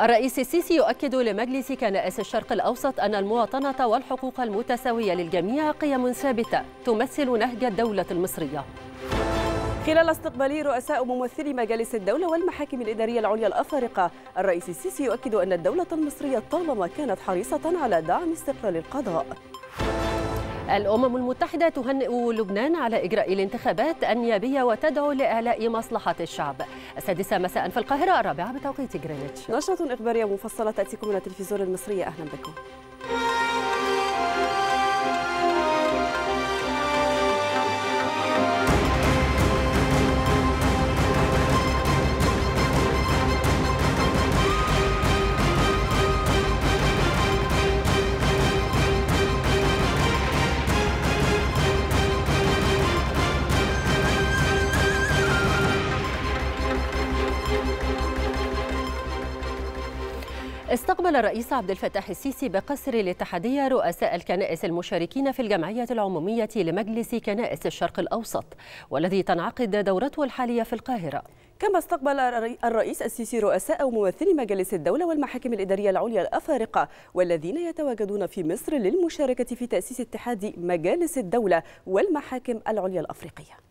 الرئيس السيسي يؤكد لمجلس كنائس الشرق الأوسط أن المواطنة والحقوق المتساوية للجميع قيم ثابتة تمثل نهج الدولة المصرية خلال استقبال رؤساء ممثلي مجالس الدولة والمحاكم الإدارية العليا الأفارقة الرئيس السيسي يؤكد أن الدولة المصرية طالما كانت حريصة على دعم استقلال القضاء الأمم المتحدة تهنئ لبنان على إجراء الانتخابات النيابية وتدعو لإعلاء مصلحة الشعب السادسة مساء في القاهرة الرابعة بتوقيت جرينتش نشرة إخبارية مفصلة تأتيكم من التلفزيون المصري أهلا بكم استقبل الرئيس عبد الفتاح السيسي بقصر الاتحادية رؤساء الكنائس المشاركين في الجمعية العمومية لمجلس كنائس الشرق الأوسط والذي تنعقد دورته الحالية في القاهرة كما استقبل الرئيس السيسي رؤساء وممثلي مجالس الدولة والمحاكم الإدارية العليا الأفارقة والذين يتواجدون في مصر للمشاركة في تأسيس اتحاد مجالس الدولة والمحاكم العليا الأفريقية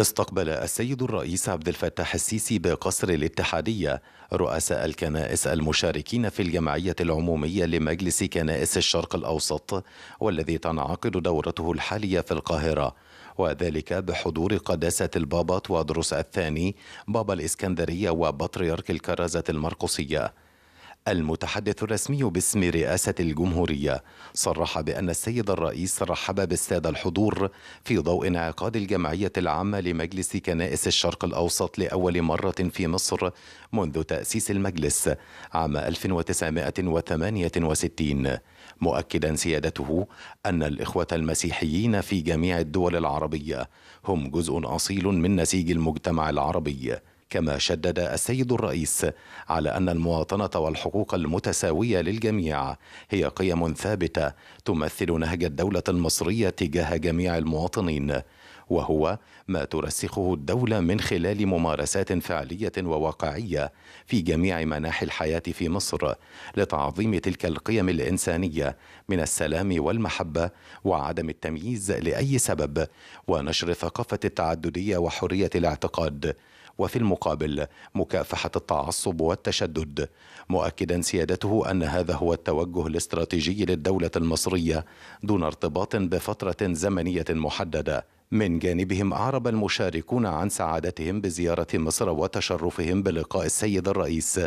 استقبل السيد الرئيس عبد الفتاح السيسي بقصر الاتحادية رؤساء الكنائس المشاركين في الجمعية العمومية لمجلس كنائس الشرق الأوسط والذي تنعقد دورته الحالية في القاهرة وذلك بحضور قداسة البابا توادروس الثاني بابا الإسكندرية وبطريرك الكرازة المرقسية المتحدث الرسمي باسم رئاسة الجمهورية صرح بأن السيد الرئيس رحب بالسادة الحضور في ضوء انعقاد الجمعية العامة لمجلس كنائس الشرق الأوسط لأول مرة في مصر منذ تأسيس المجلس عام 1968 مؤكدا سيادته أن الإخوة المسيحيين في جميع الدول العربية هم جزء أصيل من نسيج المجتمع العربي كما شدد السيد الرئيس على أن المواطنة والحقوق المتساوية للجميع هي قيم ثابتة تمثل نهج الدولة المصرية تجاه جميع المواطنين وهو ما ترسخه الدولة من خلال ممارسات فعلية وواقعية في جميع مناحي الحياة في مصر لتعظيم تلك القيم الإنسانية من السلام والمحبة وعدم التمييز لأي سبب ونشر ثقافة التعددية وحرية الاعتقاد وفي المقابل مكافحة التعصب والتشدد مؤكدا سيادته أن هذا هو التوجه الاستراتيجي للدولة المصرية دون ارتباط بفترة زمنية محددة من جانبهم أعرب المشاركون عن سعادتهم بزيارة مصر وتشرفهم بلقاء السيد الرئيس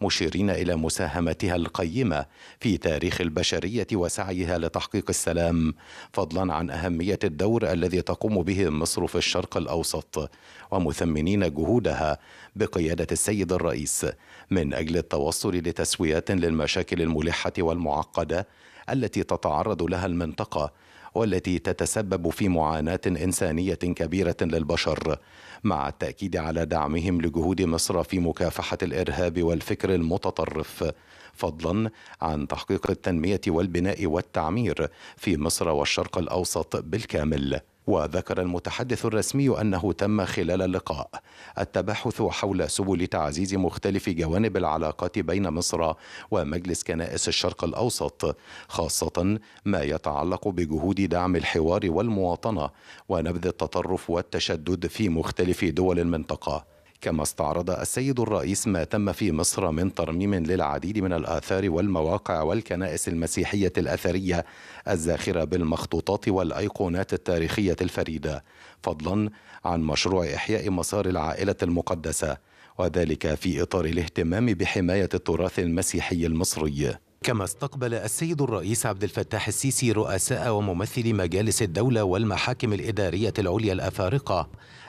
مشيرين الى مساهمتها القيمه في تاريخ البشريه وسعيها لتحقيق السلام فضلا عن اهميه الدور الذي تقوم به مصر في الشرق الاوسط ومثمنين جهودها بقياده السيد الرئيس من اجل التوصل لتسويه للمشاكل الملحه والمعقده التي تتعرض لها المنطقه والتي تتسبب في معاناه انسانيه كبيره للبشر مع التاكيد على دعمهم لجهود مصر في مكافحه الارهاب والفكر المتطرف فضلا عن تحقيق التنميه والبناء والتعمير في مصر والشرق الاوسط بالكامل وذكر المتحدث الرسمي أنه تم خلال اللقاء التباحث حول سبل تعزيز مختلف جوانب العلاقات بين مصر ومجلس كنائس الشرق الأوسط خاصة ما يتعلق بجهود دعم الحوار والمواطنة ونبذ التطرف والتشدد في مختلف دول المنطقة كما استعرض السيد الرئيس ما تم في مصر من ترميم للعديد من الآثار والمواقع والكنائس المسيحية الأثرية الزاخرة بالمخطوطات والأيقونات التاريخية الفريدة فضلا عن مشروع إحياء مسار العائلة المقدسة وذلك في إطار الاهتمام بحماية التراث المسيحي المصري كما استقبل السيد الرئيس عبد الفتاح السيسي رؤساء وممثلي مجالس الدولة والمحاكم الإدارية العليا الأفارقة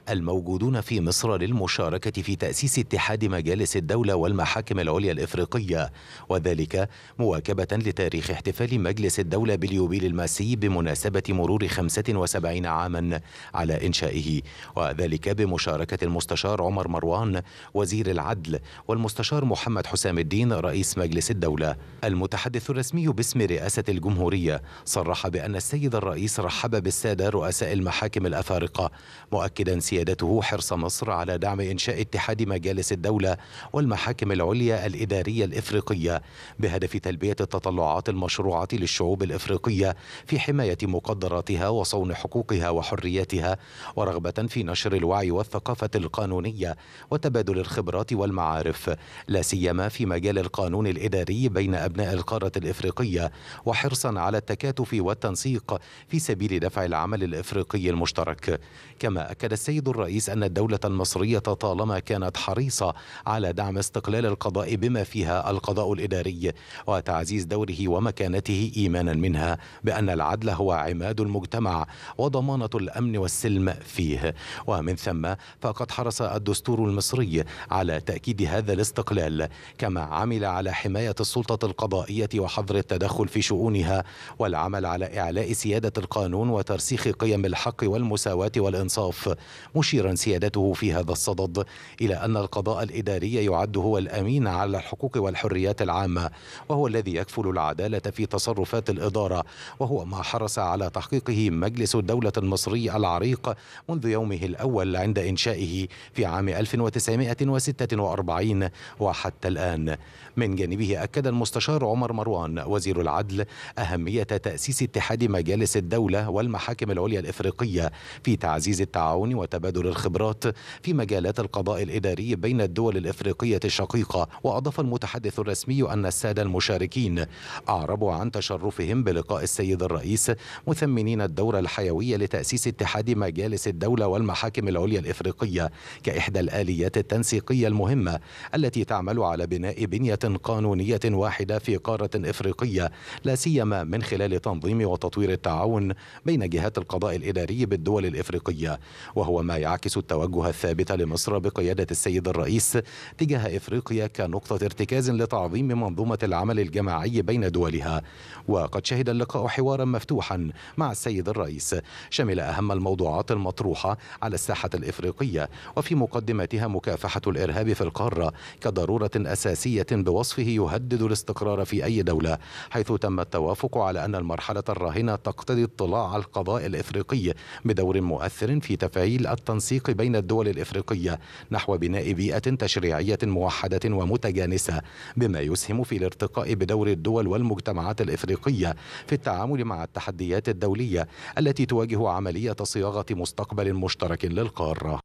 الموجودون في مصر للمشاركة في تأسيس اتحاد مجالس الدولة والمحاكم العليا الإفريقية وذلك مواكبة لتاريخ احتفال مجلس الدولة باليوبيل الماسي بمناسبة مرور 75 عاما على إنشائه وذلك بمشاركة المستشار عمر مروان وزير العدل والمستشار محمد حسام الدين رئيس مجلس الدولة المتحدث الرسمي باسم رئاسة الجمهورية صرح بأن السيد الرئيس رحب بالسادة رؤساء المحاكم الأفارقة مؤكدا سيادته حرص مصر على دعم إنشاء اتحاد مجالس الدولة والمحاكم العليا الإدارية الإفريقية بهدف تلبية التطلعات المشروعة للشعوب الإفريقية في حماية مقدراتها وصون حقوقها وحرياتها ورغبة في نشر الوعي والثقافة القانونية وتبادل الخبرات والمعارف لا سيما في مجال القانون الإداري بين أبناء القارة الإفريقية وحرصا على التكاتف والتنسيق في سبيل دفع العمل الإفريقي المشترك كما أكد السيد يؤكد الرئيس أن الدولة المصرية طالما كانت حريصة على دعم استقلال القضاء بما فيها القضاء الإداري وتعزيز دوره ومكانته إيمانا منها بأن العدل هو عماد المجتمع وضمانة الأمن والسلم فيه ومن ثم فقد حرص الدستور المصري على تأكيد هذا الاستقلال كما عمل على حماية السلطة القضائية وحظر التدخل في شؤونها والعمل على إعلاء سيادة القانون وترسيخ قيم الحق والمساواة والإنصاف مشيرا سيادته في هذا الصدد إلى أن القضاء الإداري يعد هو الأمين على الحقوق والحريات العامة وهو الذي يكفل العدالة في تصرفات الإدارة وهو ما حرص على تحقيقه مجلس الدولة المصري العريق منذ يومه الأول عند إنشائه في عام 1946 وحتى الآن من جانبه أكد المستشار عمر مروان وزير العدل أهمية تأسيس اتحاد مجالس الدولة والمحاكم العليا الإفريقية في تعزيز التعاون وتبع وتبادل الخبرات في مجالات القضاء الإداري بين الدول الإفريقية الشقيقة وأضاف المتحدث الرسمي أن السادة المشاركين أعربوا عن تشرفهم بلقاء السيد الرئيس مثمنين الدور الحيوي لتأسيس اتحاد مجالس الدولة والمحاكم العليا الإفريقية كإحدى الآليات التنسيقية المهمة التي تعمل على بناء بنية قانونية واحدة في قارة إفريقية لا سيما من خلال تنظيم وتطوير التعاون بين جهات القضاء الإداري بالدول الإفريقية وهو ما ما يعكس التوجه الثابت لمصر بقيادة السيد الرئيس تجاه إفريقيا كنقطة ارتكاز لتعظيم منظومة العمل الجماعي بين دولها وقد شهد اللقاء حوارا مفتوحا مع السيد الرئيس شمل أهم الموضوعات المطروحة على الساحة الإفريقية وفي مقدمتها مكافحة الإرهاب في القارة كضرورة أساسية بوصفه يهدد الاستقرار في أي دولة حيث تم التوافق على أن المرحلة الراهنة تقتضي اطلاع القضاء الإفريقي بدور مؤثر في تفعيل التنسيق بين الدول الإفريقية نحو بناء بيئة تشريعية موحدة ومتجانسة بما يسهم في الارتقاء بدور الدول والمجتمعات الإفريقية في التعامل مع التحديات الدولية التي تواجه عملية صياغة مستقبل مشترك للقارة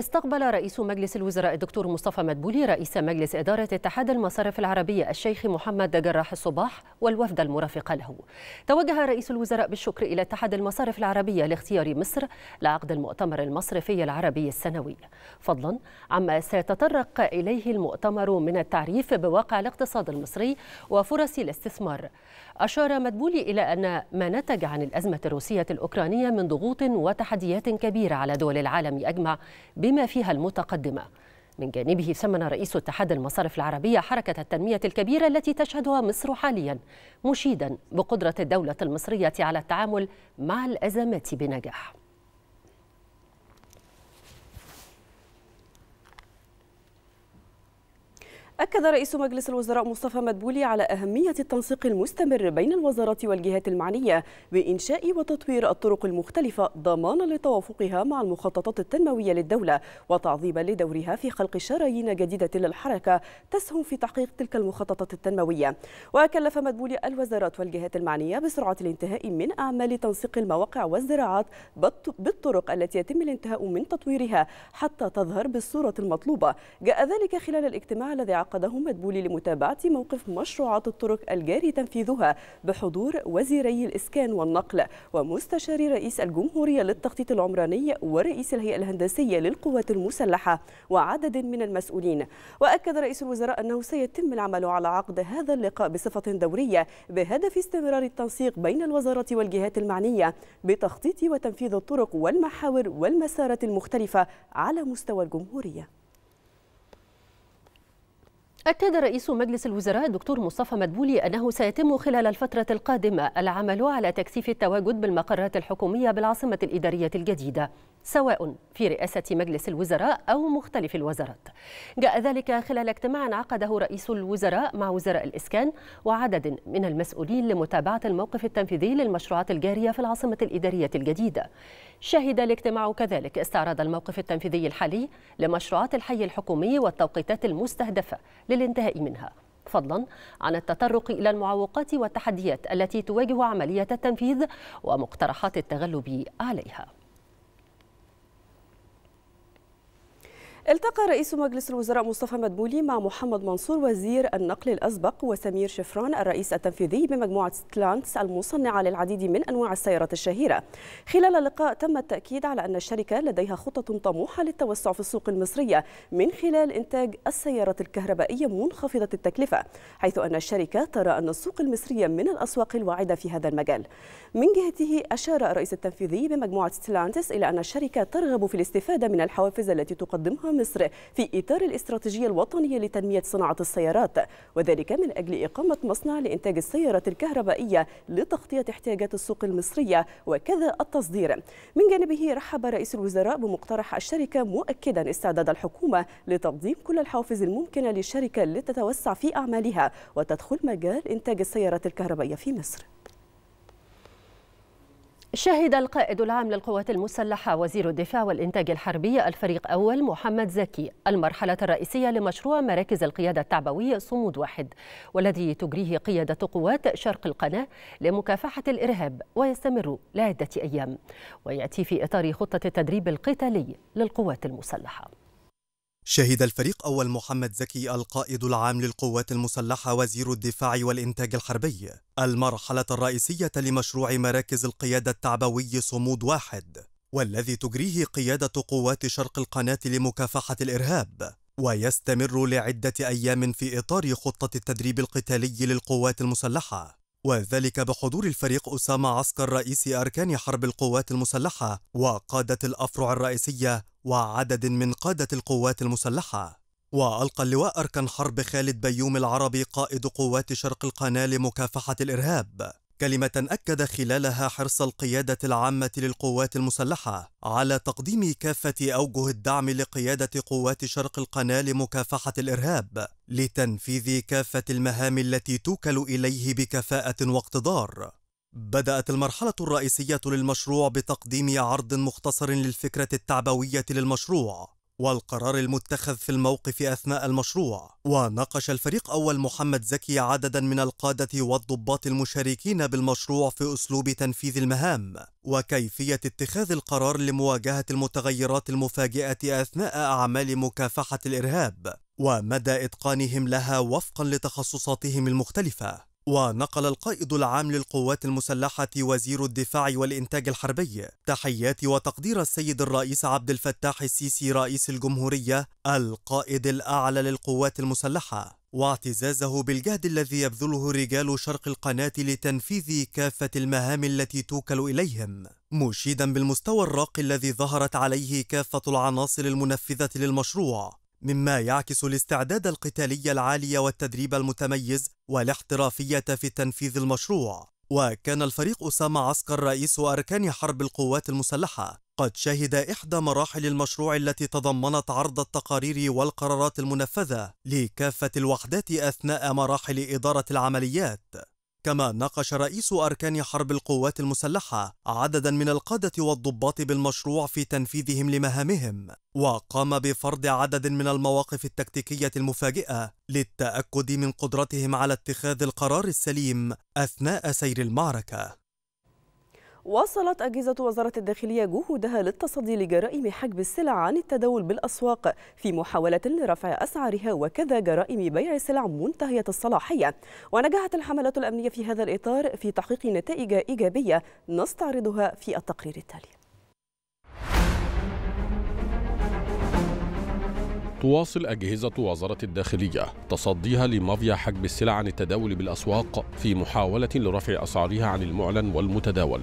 استقبل رئيس مجلس الوزراء الدكتور مصطفى مدبولي رئيس مجلس إدارة اتحاد المصارف العربية الشيخ محمد جراح الصباح والوفد المرافق له توجه رئيس الوزراء بالشكر إلى اتحاد المصارف العربية لاختيار مصر لعقد المؤتمر المصرفي العربي السنوي فضلا عما سيتطرق إليه المؤتمر من التعريف بواقع الاقتصاد المصري وفرص الاستثمار أشار مدبولي إلى أن ما نتج عن الأزمة الروسية الأوكرانية من ضغوط وتحديات كبيرة على دول العالم أجمع بما فيها المتقدمة من جانبه ثمن رئيس اتحاد المصارف العربية حركة التنمية الكبيرة التي تشهدها مصر حاليا مشيدا بقدرة الدولة المصرية على التعامل مع الأزمات بنجاح أكد رئيس مجلس الوزراء مصطفى مدبولي على أهمية التنسيق المستمر بين الوزارات والجهات المعنية بإنشاء وتطوير الطرق المختلفة ضمانا لتوافقها مع المخططات التنموية للدولة وتعظيما لدورها في خلق شرايين جديدة للحركة تسهم في تحقيق تلك المخططات التنموية وكلف مدبولي الوزارات والجهات المعنية بسرعة الانتهاء من أعمال تنسيق المواقع والزراعات بالطرق التي يتم الانتهاء من تطويرها حتى تظهر بالصورة المطلوبة جاء ذلك خلال الاجتماع الذي عقده مدبولي لمتابعة موقف مشروعات الطرق الجاري تنفيذها بحضور وزيري الإسكان والنقل ومستشاري رئيس الجمهورية للتخطيط العمراني ورئيس الهيئة الهندسية للقوات المسلحة وعدد من المسؤولين وأكد رئيس الوزراء أنه سيتم العمل على عقد هذا اللقاء بصفة دورية بهدف استمرار التنسيق بين الوزارة والجهات المعنية بتخطيط وتنفيذ الطرق والمحاور والمسارات المختلفة على مستوى الجمهورية أكد رئيس مجلس الوزراء الدكتور مصطفى مدبولي أنه سيتم خلال الفترة القادمة العمل على تكثيف التواجد بالمقرات الحكومية بالعاصمة الإدارية الجديدة سواء في رئاسة مجلس الوزراء أو مختلف الوزارات جاء ذلك خلال اجتماع عقده رئيس الوزراء مع وزراء الإسكان وعدد من المسؤولين لمتابعة الموقف التنفيذي للمشروعات الجارية في العاصمة الإدارية الجديدة شهد الاجتماع كذلك استعراض الموقف التنفيذي الحالي لمشروعات الحي الحكومي والتوقيتات المستهدفة للانتهاء منها فضلا عن التطرق إلى المعوقات والتحديات التي تواجه عملية التنفيذ ومقترحات التغلب عليها التقى رئيس مجلس الوزراء مصطفى مدبولي مع محمد منصور وزير النقل الأسبق وسمير شفران الرئيس التنفيذي بمجموعة ستلانتس المصنعة للعديد من أنواع السيارات الشهيرة خلال اللقاء تم التأكيد على أن الشركة لديها خطط طموحة للتوسع في السوق المصرية من خلال إنتاج السيارات الكهربائية منخفضة التكلفة حيث أن الشركة ترى أن السوق المصرية من الأسواق الواعدة في هذا المجال من جهته أشار الرئيس التنفيذي بمجموعة ستلانتس إلى أن الشركة ترغب في الاستفادة من الحوافز التي تقدمها مصر في إطار الاستراتيجية الوطنية لتنمية صناعة السيارات وذلك من أجل إقامة مصنع لإنتاج السيارات الكهربائية لتغطية احتياجات السوق المصرية وكذا التصدير من جانبه رحب رئيس الوزراء بمقترح الشركة مؤكدا استعداد الحكومة لتقديم كل الحوافز الممكنة للشركة لتتوسع في أعمالها وتدخل مجال إنتاج السيارات الكهربائية في مصر شهد القائد العام للقوات المسلحة وزير الدفاع والإنتاج الحربي الفريق أول محمد زكي المرحلة الرئيسية لمشروع مراكز القيادة التعبوية صمود واحد والذي تجريه قيادة قوات شرق القناة لمكافحة الإرهاب ويستمر لعدة أيام ويأتي في إطار خطة التدريب القتالي للقوات المسلحة شهد الفريق أول محمد زكي القائد العام للقوات المسلحة وزير الدفاع والإنتاج الحربي المرحلة الرئيسية لمشروع مراكز القيادة التعبوي صمود واحد والذي تجريه قيادة قوات شرق القناة لمكافحة الإرهاب ويستمر لعدة أيام في إطار خطة التدريب القتالي للقوات المسلحة وذلك بحضور الفريق أسامة عسكر رئيس أركان حرب القوات المسلحة وقادة الأفرع الرئيسية وعدد من قادة القوات المسلحة وألقى اللواء أركان حرب خالد بيوم العربي قائد قوات شرق القناة لمكافحة الإرهاب كلمة أكد خلالها حرص القيادة العامة للقوات المسلحة على تقديم كافة أوجه الدعم لقيادة قوات شرق القناة لمكافحة الإرهاب لتنفيذ كافة المهام التي توكل إليه بكفاءة واقتدار بدأت المرحلة الرئيسية للمشروع بتقديم عرض مختصر للفكرة التعبوية للمشروع والقرار المتخذ في الموقف أثناء المشروع وناقش الفريق أول محمد زكي عددا من القادة والضباط المشاركين بالمشروع في أسلوب تنفيذ المهام وكيفية اتخاذ القرار لمواجهة المتغيرات المفاجئة أثناء أعمال مكافحة الإرهاب ومدى إتقانهم لها وفقا لتخصصاتهم المختلفة ونقل القائد العام للقوات المسلحة وزير الدفاع والإنتاج الحربي تحيات وتقدير السيد الرئيس عبد الفتاح السيسي رئيس الجمهورية القائد الأعلى للقوات المسلحة واعتزازه بالجهد الذي يبذله رجال شرق القناة لتنفيذ كافة المهام التي توكل إليهم مشيدا بالمستوى الراقي الذي ظهرت عليه كافة العناصر المنفذة للمشروع مما يعكس الاستعداد القتالي العالي والتدريب المتميز والاحترافية في تنفيذ المشروع وكان الفريق أسامة عسكر رئيس أركان حرب القوات المسلحة قد شهد إحدى مراحل المشروع التي تضمنت عرض التقارير والقرارات المنفذة لكافة الوحدات أثناء مراحل إدارة العمليات كما ناقش رئيس أركان حرب القوات المسلحة عددا من القادة والضباط بالمشروع في تنفيذهم لمهامهم وقام بفرض عدد من المواقف التكتيكية المفاجئة للتأكد من قدرتهم على اتخاذ القرار السليم أثناء سير المعركة واصلت أجهزة وزارة الداخلية جهودها للتصدي لجرائم حجب السلع عن التداول بالأسواق في محاولة لرفع أسعارها وكذا جرائم بيع سلع منتهية الصلاحية ونجحت الحملات الأمنية في هذا الإطار في تحقيق نتائج إيجابية نستعرضها في التقرير التالي تواصل أجهزة وزارة الداخلية تصديها لمافيا حجب السلع عن التداول بالأسواق في محاولة لرفع أسعارها عن المعلن والمتداول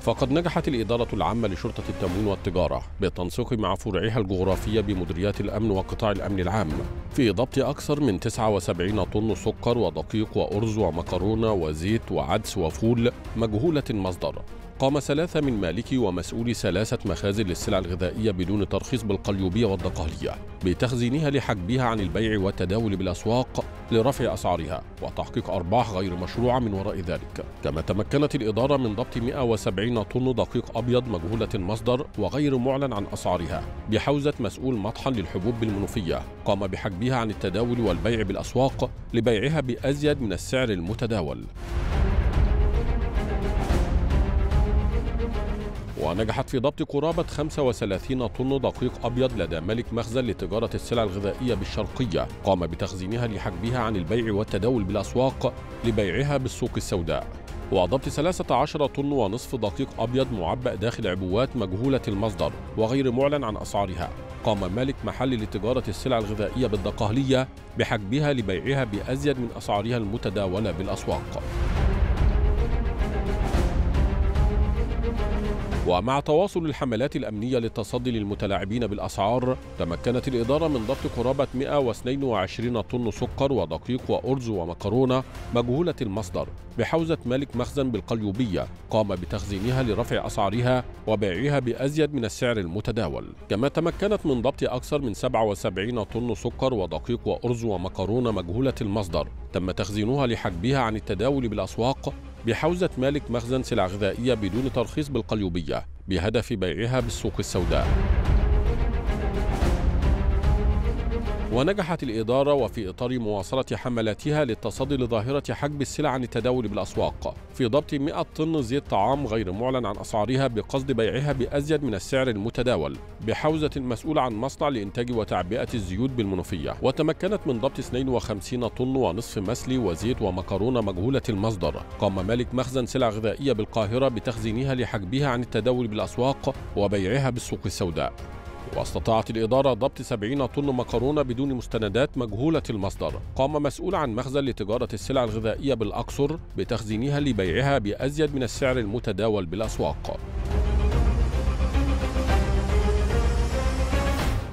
فقد نجحت الإدارة العامة لشرطة التموين والتجارة بالتنسيق مع فروعها الجغرافية بمديريات الأمن وقطاع الأمن العام في ضبط أكثر من 79 طن سكر ودقيق وأرز ومكرونة وزيت وعدس وفول مجهولة المصدر قام ثلاثة من مالكي ومسؤولي ثلاثة مخازن للسلع الغذائية بدون ترخيص بالقليوبية والدقهلية بتخزينها لحجبها عن البيع والتداول بالأسواق لرفع أسعارها وتحقيق أرباح غير مشروعة من وراء ذلك كما تمكنت الإدارة من ضبط 170 طن دقيق أبيض مجهولة المصدر وغير معلن عن أسعارها بحوزة مسؤول مطحن للحبوب بالمنوفية قام بحجبها عن التداول والبيع بالأسواق لبيعها بأزيد من السعر المتداول ونجحت في ضبط قرابة 35 طن دقيق أبيض لدى ملك مخزن لتجارة السلع الغذائية بالشرقية قام بتخزينها لحجبها عن البيع والتداول بالأسواق لبيعها بالسوق السوداء وضبط 13 طن ونصف دقيق أبيض معبأ داخل عبوات مجهولة المصدر وغير معلن عن أسعارها قام مالك محل لتجارة السلع الغذائية بالدقهلية بحجبها لبيعها بأزيد من أسعارها المتداولة بالأسواق ومع تواصل الحملات الأمنية للتصدي للمتلاعبين بالأسعار تمكنت الإدارة من ضبط قرابة 122 طن سكر ودقيق وأرز ومكرونة مجهولة المصدر بحوزة مالك مخزن بالقليوبية قام بتخزينها لرفع أسعارها وبيعها بأزيد من السعر المتداول كما تمكنت من ضبط أكثر من 77 طن سكر ودقيق وأرز ومكرونة مجهولة المصدر تم تخزينها لحجبها عن التداول بالأسواق بحوزة مالك مخزن سلع غذائية بدون ترخيص بالقليوبية بهدف بيعها بالسوق السوداء ونجحت الإدارة وفي إطار مواصلة حملاتها للتصدي لظاهرة حجب السلع عن التداول بالأسواق في ضبط 100 طن زيت طعام غير معلن عن أسعارها بقصد بيعها بأزيد من السعر المتداول بحوزة مسؤولة عن مصنع لإنتاج وتعبئة الزيوت بالمنوفية وتمكنت من ضبط 52 طن ونصف مسلي وزيت ومكرونة مجهولة المصدر قام مالك مخزن سلع غذائية بالقاهرة بتخزينها لحجبها عن التداول بالأسواق وبيعها بالسوق السوداء واستطاعت الإدارة ضبط 70 طن مكرونة بدون مستندات مجهولة المصدر قام مسؤول عن مخزن لتجارة السلع الغذائية بالأقصر بتخزينها لبيعها بأزيد من السعر المتداول بالأسواق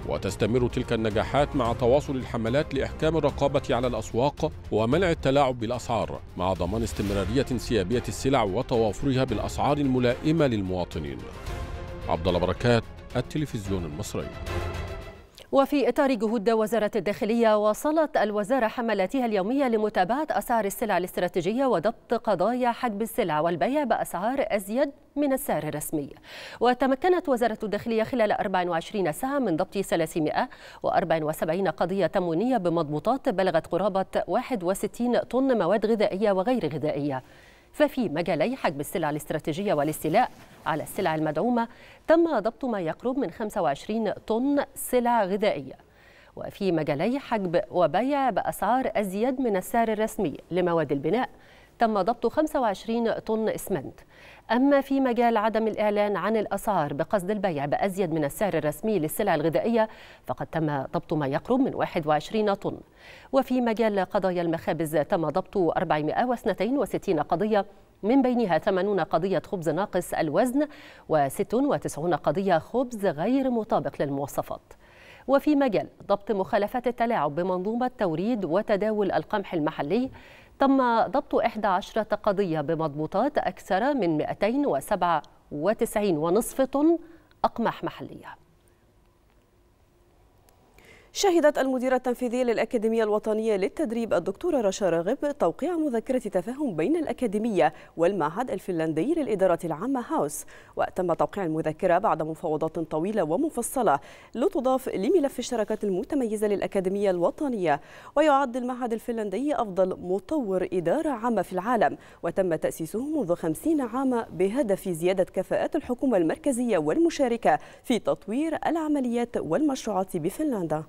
وتستمر تلك النجاحات مع تواصل الحملات لإحكام الرقابة على الأسواق ومنع التلاعب بالأسعار مع ضمان استمرارية انسيابية السلع وتوافرها بالأسعار الملائمة للمواطنين عبد الله بركات التلفزيون المصري وفي إطار جهود وزارة الداخلية واصلت الوزارة حملاتها اليومية لمتابعة أسعار السلع الاستراتيجية وضبط قضايا حجب السلع والبيع بأسعار أزيد من السعر الرسمي وتمكنت وزارة الداخلية خلال 24 ساعة من ضبط 374 قضية تموينية بمضبوطات بلغت قرابة 61 طن مواد غذائية وغير غذائية ففي مجالي حجب السلع الاستراتيجية والاستيلاء على السلع المدعومة تم ضبط ما يقرب من 25 طن سلع غذائية وفي مجالي حجب وبيع بأسعار أزيد من السعر الرسمي لمواد البناء تم ضبط 25 طن إسمنت أما في مجال عدم الإعلان عن الأسعار بقصد البيع بأزيد من السعر الرسمي للسلع الغذائية فقد تم ضبط ما يقرب من 21 طن وفي مجال قضايا المخابز تم ضبط 462 قضية من بينها 80 قضية خبز ناقص الوزن و96 قضية خبز غير مطابق للمواصفات وفي مجال ضبط مخالفات التلاعب بمنظومة توريد وتداول القمح المحلي تم ضبط 11 قضية بمضبوطات أكثر من 297 ونصف طن أقمح محلية شهدت المديرة التنفيذية للأكاديمية الوطنية للتدريب الدكتورة رشا راغب توقيع مذكرة تفاهم بين الأكاديمية والمعهد الفنلندي للإدارة العامة هاوس وتم توقيع المذكرة بعد مفاوضات طويلة ومفصلة لتضاف لملف الشراكات المتميزة للأكاديمية الوطنية ويعد المعهد الفنلندي أفضل مطور إدارة عامة في العالم وتم تأسيسه منذ 50 عاما بهدف زيادة كفاءات الحكومة المركزية والمشاركة في تطوير العمليات والمشروعات بفنلندا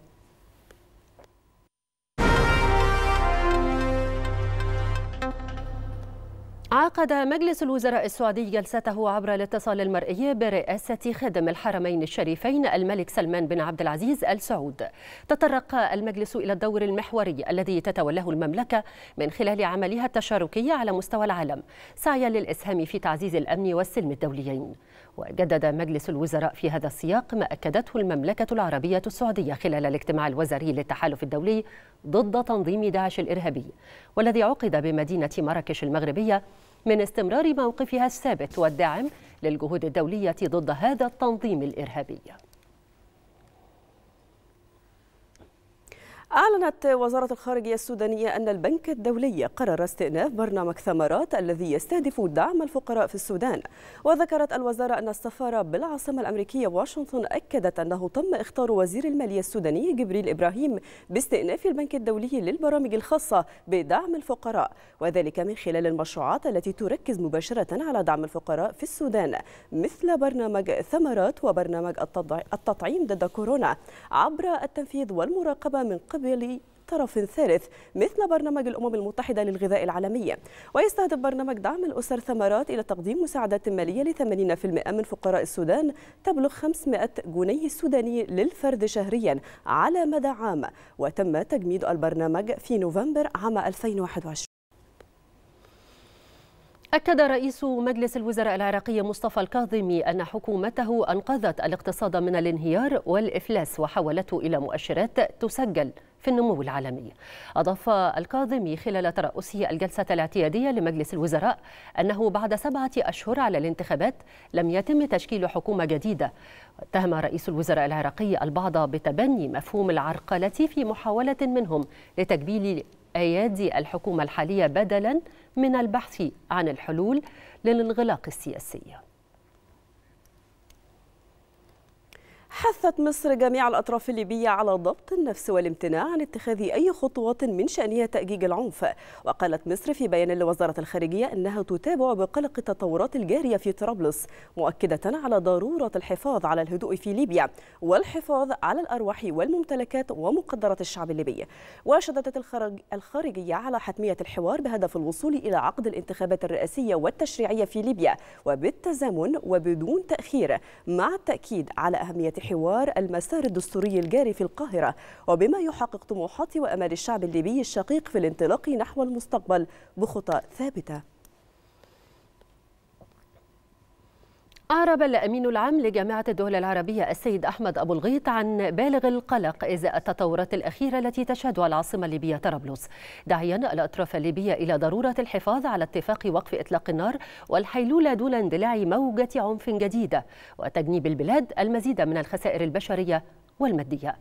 عقد مجلس الوزراء السعودي جلسته عبر الاتصال المرئي برئاسة خادم الحرمين الشريفين الملك سلمان بن عبد العزيز آل سعود. تطرق المجلس إلى الدور المحوري الذي تتولاه المملكة من خلال عملها التشاركي على مستوى العالم سعيا للإسهام في تعزيز الأمن والسلم الدوليين. وجدد مجلس الوزراء في هذا السياق ما أكدته المملكة العربية السعودية خلال الاجتماع الوزاري للتحالف الدولي ضد تنظيم داعش الإرهابي والذي عقد بمدينة مراكش المغربية من استمرار موقفها الثابت والداعم للجهود الدولية ضد هذا التنظيم الإرهابي أعلنت وزارة الخارجية السودانية أن البنك الدولي قرر استئناف برنامج ثمرات الذي يستهدف دعم الفقراء في السودان وذكرت الوزارة أن السفارة بالعاصمة الأمريكية واشنطن أكدت أنه تم اختار وزير المالية السوداني جبريل إبراهيم باستئناف البنك الدولي للبرامج الخاصة بدعم الفقراء وذلك من خلال المشروعات التي تركز مباشرة على دعم الفقراء في السودان مثل برنامج ثمرات وبرنامج التطعيم ضد كورونا عبر التنفيذ والمراقبة من قبل قبل طرف ثالث مثل برنامج الأمم المتحدة للغذاء العالمي ويستهدف برنامج دعم الأسر ثمرات إلى تقديم مساعدات مالية ل 80% من فقراء السودان تبلغ 500 جنيه سوداني للفرد شهريا على مدى عام وتم تجميد البرنامج في نوفمبر عام 2021 أكد رئيس مجلس الوزراء العراقي مصطفى الكاظمي أن حكومته أنقذت الاقتصاد من الانهيار والإفلاس وحولته إلى مؤشرات تسجل في النمو العالمي أضاف الكاظمي خلال ترأسه الجلسة الاعتيادية لمجلس الوزراء أنه بعد سبعة أشهر على الانتخابات لم يتم تشكيل حكومة جديدة اتهم رئيس الوزراء العراقي البعض بتبني مفهوم العرقلة في محاولة منهم لتجميل أيادي الحكومة الحالية بدلا من البحث عن الحلول للانغلاق السياسي حثت مصر جميع الأطراف الليبية على ضبط النفس والامتناع عن اتخاذ أي خطوات من شأنها تأجيج العنف وقالت مصر في بيان لوزارة الخارجية أنها تتابع بقلق التطورات الجارية في طرابلس مؤكدة على ضرورة الحفاظ على الهدوء في ليبيا والحفاظ على الأرواح والممتلكات ومقدرات الشعب الليبي وشددت الخارجية على حتمية الحوار بهدف الوصول إلى عقد الانتخابات الرئاسية والتشريعية في ليبيا وبالتزامن وبدون تأخير مع التأكيد على أهمية الحوار المسار الدستوري الجاري في القاهرة وبما يحقق طموحات وأمال الشعب الليبي الشقيق في الانطلاق نحو المستقبل بخطى ثابتة أعرب الأمين العام لجامعة الدول العربية السيد أحمد أبو الغيط عن بالغ القلق إزاء التطورات الأخيرة التي تشهدها العاصمة الليبية طرابلس داعيا الأطراف الليبية إلى ضرورة الحفاظ على اتفاق وقف إطلاق النار والحيلولة دون اندلاع موجة عنف جديدة وتجنيب البلاد المزيد من الخسائر البشرية والمادية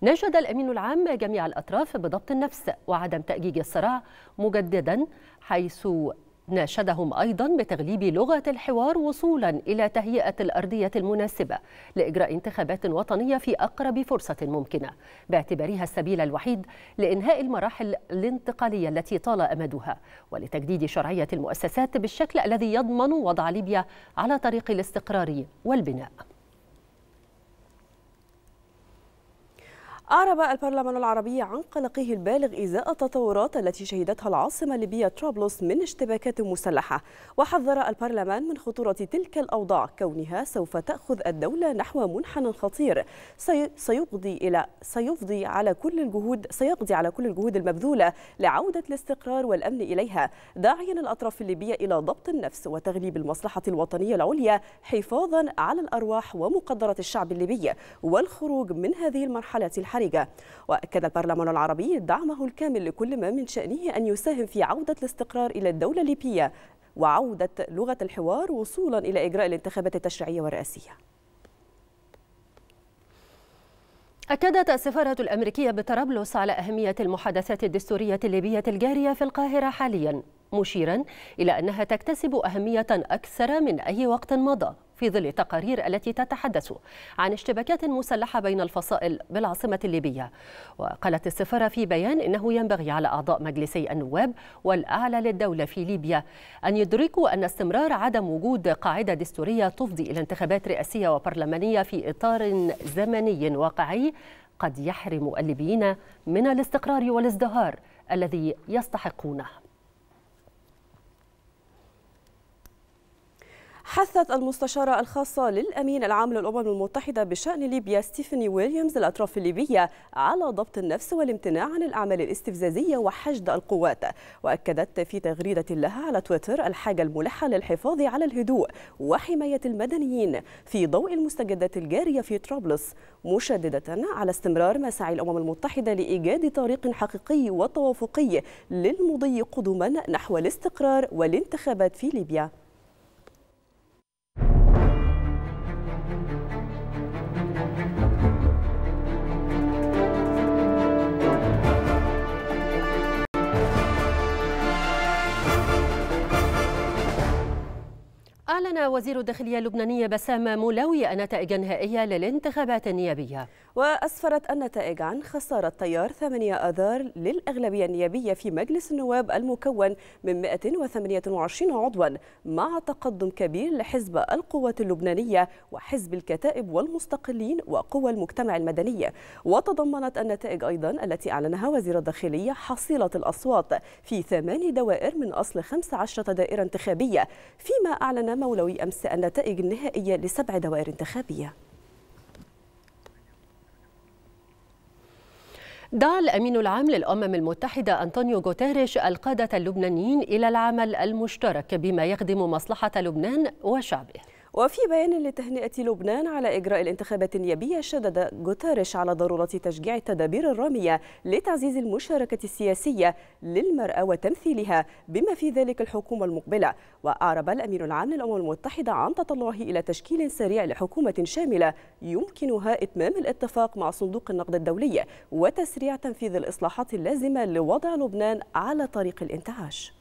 ناشد الأمين العام جميع الأطراف بضبط النفس وعدم تأجيج الصراع مجددا حيث ناشدهم أيضا بتغليب لغة الحوار وصولا إلى تهيئة الأرضية المناسبة لإجراء انتخابات وطنية في أقرب فرصة ممكنة باعتبارها السبيل الوحيد لإنهاء المراحل الانتقالية التي طال أمدها ولتجديد شرعية المؤسسات بالشكل الذي يضمن وضع ليبيا على طريق الاستقرار والبناء أعرب البرلمان العربي عن قلقه البالغ إزاء التطورات التي شهدتها العاصمة الليبية طرابلس من اشتباكات مسلحة وحذر البرلمان من خطورة تلك الأوضاع كونها سوف تأخذ الدولة نحو منحنى خطير سيقضي إلى سيفضي على كل الجهود سيقضي على كل الجهود المبذولة لعودة الاستقرار والأمن إليها داعيا الأطراف الليبية إلى ضبط النفس وتغليب المصلحة الوطنية العليا حفاظا على الأرواح ومقدرة الشعب الليبي والخروج من هذه المرحلة الحالية الخارجة وأكد البرلمان العربي دعمه الكامل لكل ما من شأنه أن يساهم في عودة الاستقرار إلى الدولة الليبية وعودة لغة الحوار وصولا إلى إجراء الانتخابات التشريعية والرئاسية أكدت السفارة الأمريكية بطرابلس على أهمية المحادثات الدستورية الليبية الجارية في القاهرة حاليا مشيرا إلى أنها تكتسب أهمية أكثر من أي وقت مضى في ظل تقارير التي تتحدث عن اشتباكات مسلحة بين الفصائل بالعاصمة الليبية وقالت السفارة في بيان إنه ينبغي على أعضاء مجلسي النواب والأعلى للدولة في ليبيا أن يدركوا أن استمرار عدم وجود قاعدة دستورية تفضي إلى انتخابات رئاسية وبرلمانية في إطار زمني واقعي قد يحرم الليبيين من الاستقرار والازدهار الذي يستحقونه حثت المستشارة الخاصة للأمين العام للأمم المتحدة بشأن ليبيا ستيفاني ويليامز الأطراف الليبية على ضبط النفس والامتناع عن الأعمال الاستفزازية وحشد القوات وأكدت في تغريدة لها على تويتر الحاجة الملحة للحفاظ على الهدوء وحماية المدنيين في ضوء المستجدات الجارية في طرابلس مشددة على استمرار مساعي الأمم المتحدة لإيجاد طريق حقيقي وتوافقي للمضي قدما نحو الاستقرار والانتخابات في ليبيا أعلن وزير الداخلية اللبناني بسام مولوي النتائج النهائية للانتخابات النيابية وأسفرت النتائج عن خسارة تيار 8 آذار للأغلبية النيابية في مجلس النواب المكون من 128 عضوا مع تقدم كبير لحزب القوات اللبنانية وحزب الكتائب والمستقلين وقوى المجتمع المدني وتضمنت النتائج أيضا التي أعلنها وزير الداخلية حصيلة الأصوات في ثمان دوائر من أصل 15 دائرة انتخابية فيما أعلن مولوي أمس النتائج النهائية لسبع دوائر انتخابية دعا الأمين العام للأمم المتحدة أنطونيو غوتيريش القادة اللبنانيين إلى العمل المشترك بما يخدم مصلحة لبنان وشعبه وفي بيان لتهنئة لبنان على إجراء الانتخابات النيابية شدد غوتاريش على ضرورة تشجيع التدابير الرامية لتعزيز المشاركة السياسية للمرأة وتمثيلها بما في ذلك الحكومة المقبلة وأعرب الأمين العام للأمم المتحدة عن تطلعه إلى تشكيل سريع لحكومة شاملة يمكنها إتمام الاتفاق مع صندوق النقد الدولي وتسريع تنفيذ الإصلاحات اللازمة لوضع لبنان على طريق الانتعاش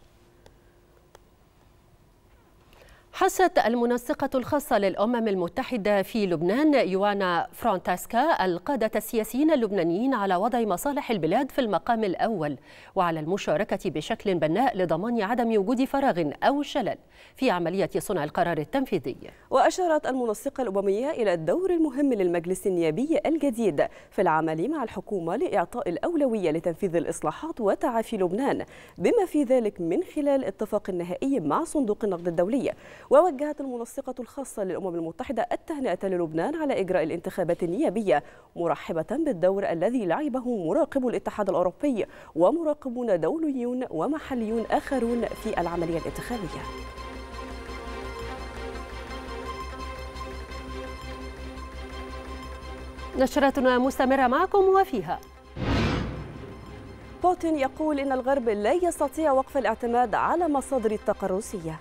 حثت المنسقة الخاصة للأمم المتحدة في لبنان يوانا فرانتاسكا القادة السياسيين اللبنانيين على وضع مصالح البلاد في المقام الأول وعلى المشاركة بشكل بناء لضمان عدم وجود فراغ أو شلل في عملية صنع القرار التنفيذي وأشارت المنسقة الأممية إلى الدور المهم للمجلس النيابي الجديد في العمل مع الحكومة لإعطاء الأولوية لتنفيذ الإصلاحات وتعافي لبنان بما في ذلك من خلال اتفاق نهائي مع صندوق النقد الدولي ووجهت المنسقة الخاصة للأمم المتحدة التهنئة للبنان على إجراء الانتخابات النيابية مرحبة بالدور الذي لعبه مراقب الاتحاد الأوروبي ومراقبون دوليون ومحليون آخرون في العملية الانتخابية نشرتنا مستمرة معكم وفيها بوتين يقول إن الغرب لا يستطيع وقف الاعتماد على مصادر الطاقة الروسية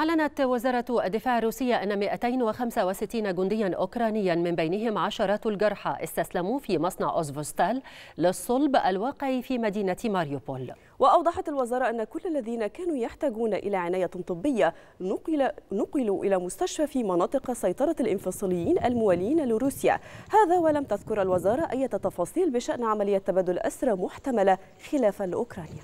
أعلنت وزارة الدفاع الروسية أن 265 جنديا أوكرانيا من بينهم عشرات الجرحى استسلموا في مصنع أوزفوستال للصلب الواقع في مدينة ماريوبول وأوضحت الوزارة أن كل الذين كانوا يحتاجون إلى عناية طبية نقل نقلوا إلى مستشفى في مناطق سيطرة الإنفصاليين الموالين لروسيا هذا ولم تذكر الوزارة أي تفاصيل بشأن عملية تبادل أسرى محتملة خلافا لأوكرانيا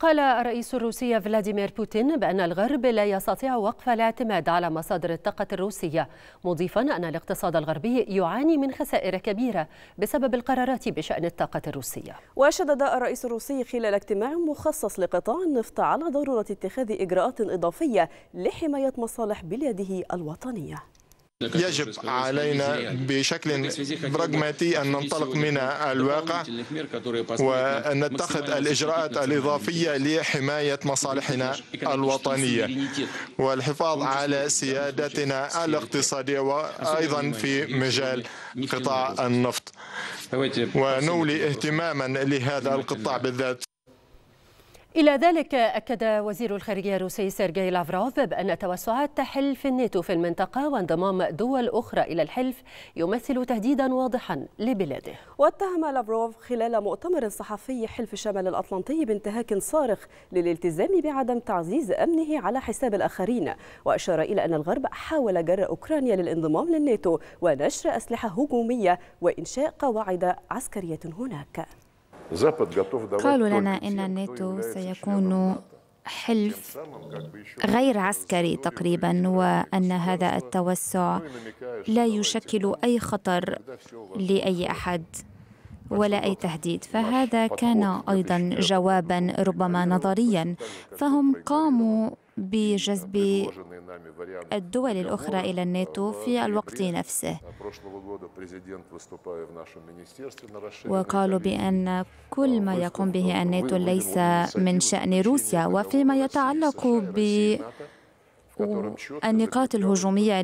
قال الرئيس الروسي فلاديمير بوتين بأن الغرب لا يستطيع وقف الاعتماد على مصادر الطاقة الروسية مضيفا أن الاقتصاد الغربي يعاني من خسائر كبيرة بسبب القرارات بشأن الطاقة الروسية وشدد الرئيس الروسي خلال اجتماع مخصص لقطاع النفط على ضرورة اتخاذ إجراءات إضافية لحماية مصالح بلاده الوطنية يجب علينا بشكل براغماتي أن ننطلق من الواقع وأن نتخذ الإجراءات الإضافية لحماية مصالحنا الوطنية والحفاظ على سيادتنا الاقتصادية وأيضا في مجال قطاع النفط ونولي اهتماما لهذا القطاع بالذات إلى ذلك أكد وزير الخارجية الروسي سيرجي لافروف بأن توسعات حلف الناتو في المنطقة وانضمام دول أخرى إلى الحلف يمثل تهديدا واضحا لبلاده واتهم لافروف خلال مؤتمر صحفي حلف الشمال الأطلنطي بانتهاك صارخ للالتزام بعدم تعزيز أمنه على حساب الآخرين وأشار إلى أن الغرب حاول جر أوكرانيا للانضمام للناتو ونشر أسلحة هجومية وإنشاء قواعد عسكرية هناك قالوا لنا أن الناتو سيكون حلف غير عسكري تقريبا وان هذا التوسع لا يشكل اي خطر لاي احد ولا اي تهديد فهذا كان ايضا جوابا ربما نظريا فهم قاموا بجذب الدول الأخرى إلى الناتو في آه، الوقت نفسه آه، وقالوا بأن كل ما يقوم به الناتو ليس من شأن روسيا وفيما يتعلق ب النقاط الهجومية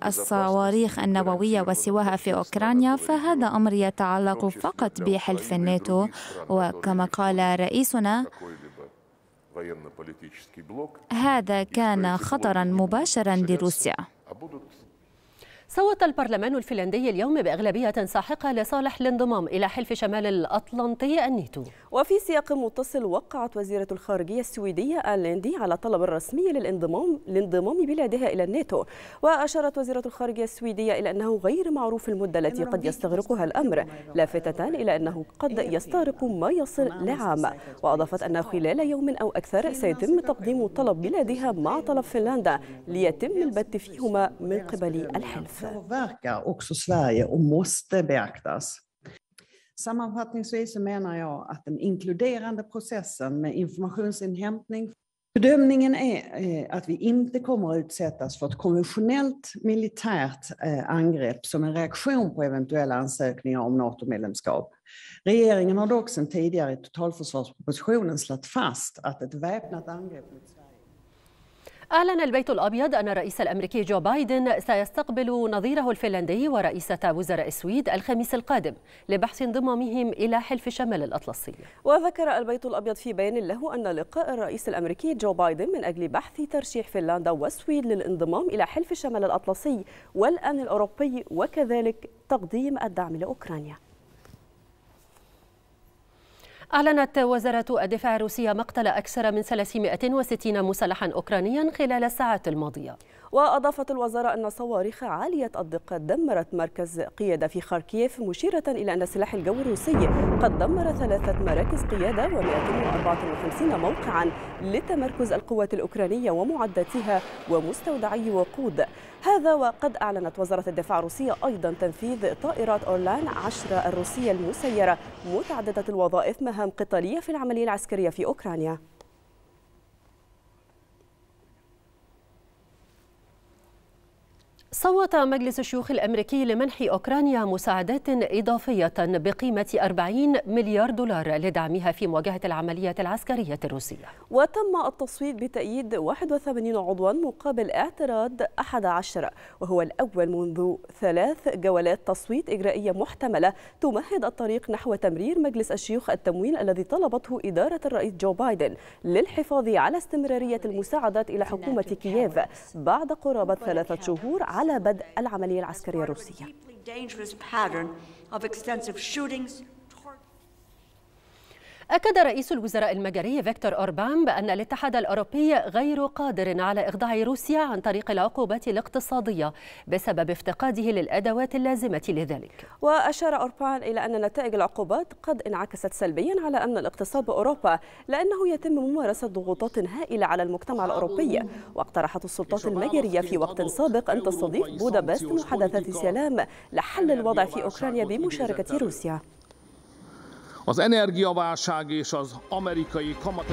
للصواريخ النووية وسواها في أوكرانيا فهذا أمر يتعلق فقط بحلف الناتو وكما قال رئيسنا هذا كان خطرا مباشرا لروسيا صوت البرلمان الفنلندي اليوم بأغلبية ساحقة لصالح الانضمام إلى حلف شمال الأطلنطي النيتو وفي سياق متصل وقعت وزيرة الخارجية السويدية اللندي على طلب رسمي للانضمام لانضمام بلادها إلى الناتو وأشارت وزيرة الخارجية السويدية إلى أنه غير معروف المدة التي قد يستغرقها الأمر لافتة إلى أنه قد يستغرق ما يصل لعام وأضافت أن خلال يوم أو أكثر سيتم تقديم طلب بلادها مع طلب فنلندا ليتم البت فيهما من قبل الحلف påverkar också Sverige och måste beaktas. Sammanfattningsvis så menar jag att den inkluderande processen med informationsinhämtning Bedömningen är eh, att vi inte kommer att utsättas för ett konventionellt militärt eh, angrepp som en reaktion på eventuella ansökningar om NATO-medlemskap. Regeringen har dock sedan tidigare i totalförsvarspropositionen slagit fast att ett väpnat angrepp mot أعلن البيت الأبيض أن الرئيس الأمريكي جو بايدن سيستقبل نظيره الفنلندي ورئيسة وزراء السويد الخميس القادم لبحث انضمامهم إلى حلف شمال الأطلسي وذكر البيت الأبيض في بيان له أن لقاء الرئيس الأمريكي جو بايدن من أجل بحث ترشيح فنلندا والسويد للانضمام إلى حلف شمال الأطلسي والأمن الأوروبي وكذلك تقديم الدعم لأوكرانيا أعلنت وزارة الدفاع الروسية مقتل أكثر من 360 مسلحا أوكرانيا خلال الساعات الماضية وأضافت الوزارة أن صواريخ عالية الدقة دمرت مركز قيادة في خاركييف مشيرة إلى أن سلاح الجو الروسي قد دمر ثلاثة مراكز قيادة و254 موقعا لتمركز القوات الأوكرانية ومعداتها ومستودعي وقود هذا وقد أعلنت وزارة الدفاع الروسية أيضا تنفيذ طائرات أورلان 10 الروسية المسيرة متعددة الوظائف مهام قتالية في العملية العسكرية في أوكرانيا صوت مجلس الشيوخ الأمريكي لمنح أوكرانيا مساعدات إضافية بقيمة 40 مليار دولار لدعمها في مواجهة العملية العسكرية الروسية وتم التصويت بتأييد 81 عضوا مقابل اعتراض 11 وهو الأول منذ ثلاث جولات تصويت إجرائية محتملة تمهد الطريق نحو تمرير مجلس الشيوخ التمويل الذي طلبته إدارة الرئيس جو بايدن للحفاظ على استمرارية المساعدات إلى حكومة كييف بعد قرابة ثلاثة شهور على على بدء العملية العسكرية الروسية. أكد رئيس الوزراء المجري فيكتور أوربان بأن الاتحاد الأوروبي غير قادر على إخضاع روسيا عن طريق العقوبات الاقتصادية بسبب افتقاده للأدوات اللازمة لذلك وأشار أوربان إلى أن نتائج العقوبات قد انعكست سلبيا على أمن الاقتصاد بأوروبا لأنه يتم ممارسة ضغوطات هائلة على المجتمع الأوروبي واقترحت السلطات المجرية في وقت سابق أن تستضيف بودابست محادثات سلام لحل الوضع في أوكرانيا بمشاركة روسيا Az energiaválság és az amerikai kamat...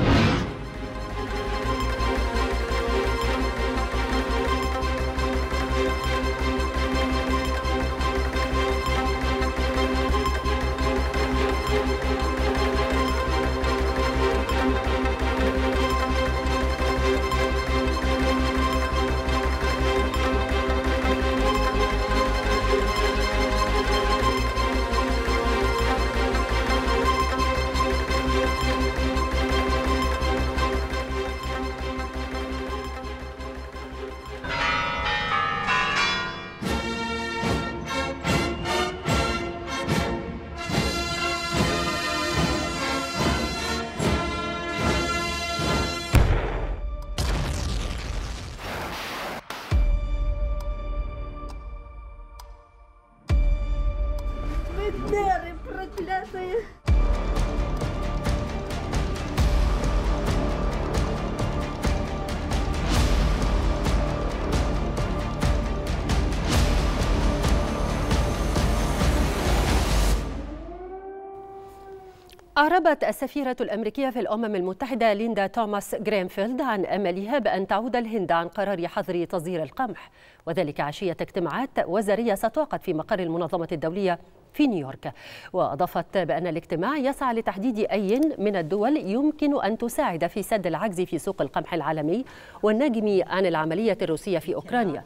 أعربت السفيرة الأمريكية في الأمم المتحدة ليندا توماس جرينفيلد عن أملها بأن تعود الهند عن قرار حظر تصدير القمح وذلك عشية اجتماعات وزارية ستعقد في مقر المنظمة الدولية في نيويورك وأضافت بأن الاجتماع يسعى لتحديد أي من الدول يمكن أن تساعد في سد العجز في سوق القمح العالمي والناجم عن العملية الروسية في أوكرانيا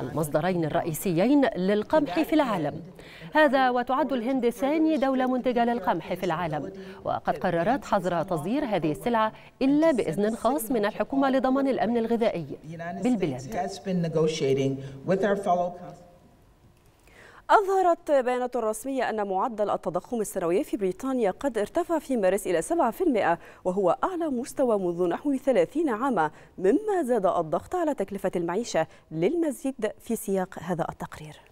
المصدرين الرئيسيين للقمح في العالم هذا وتعد الهند ثاني دولة منتجة للقمح في العالم وقد قررت حظر تصدير هذه السلعة إلا بإذن خاص من الحكومة لضمان الأمن الغذائي بالبلاد أظهرت بيانات رسمية أن معدل التضخم السنوي في بريطانيا قد ارتفع في مارس إلى 7% وهو أعلى مستوى منذ نحو 30 عاما مما زاد الضغط على تكلفة المعيشة للمزيد في سياق هذا التقرير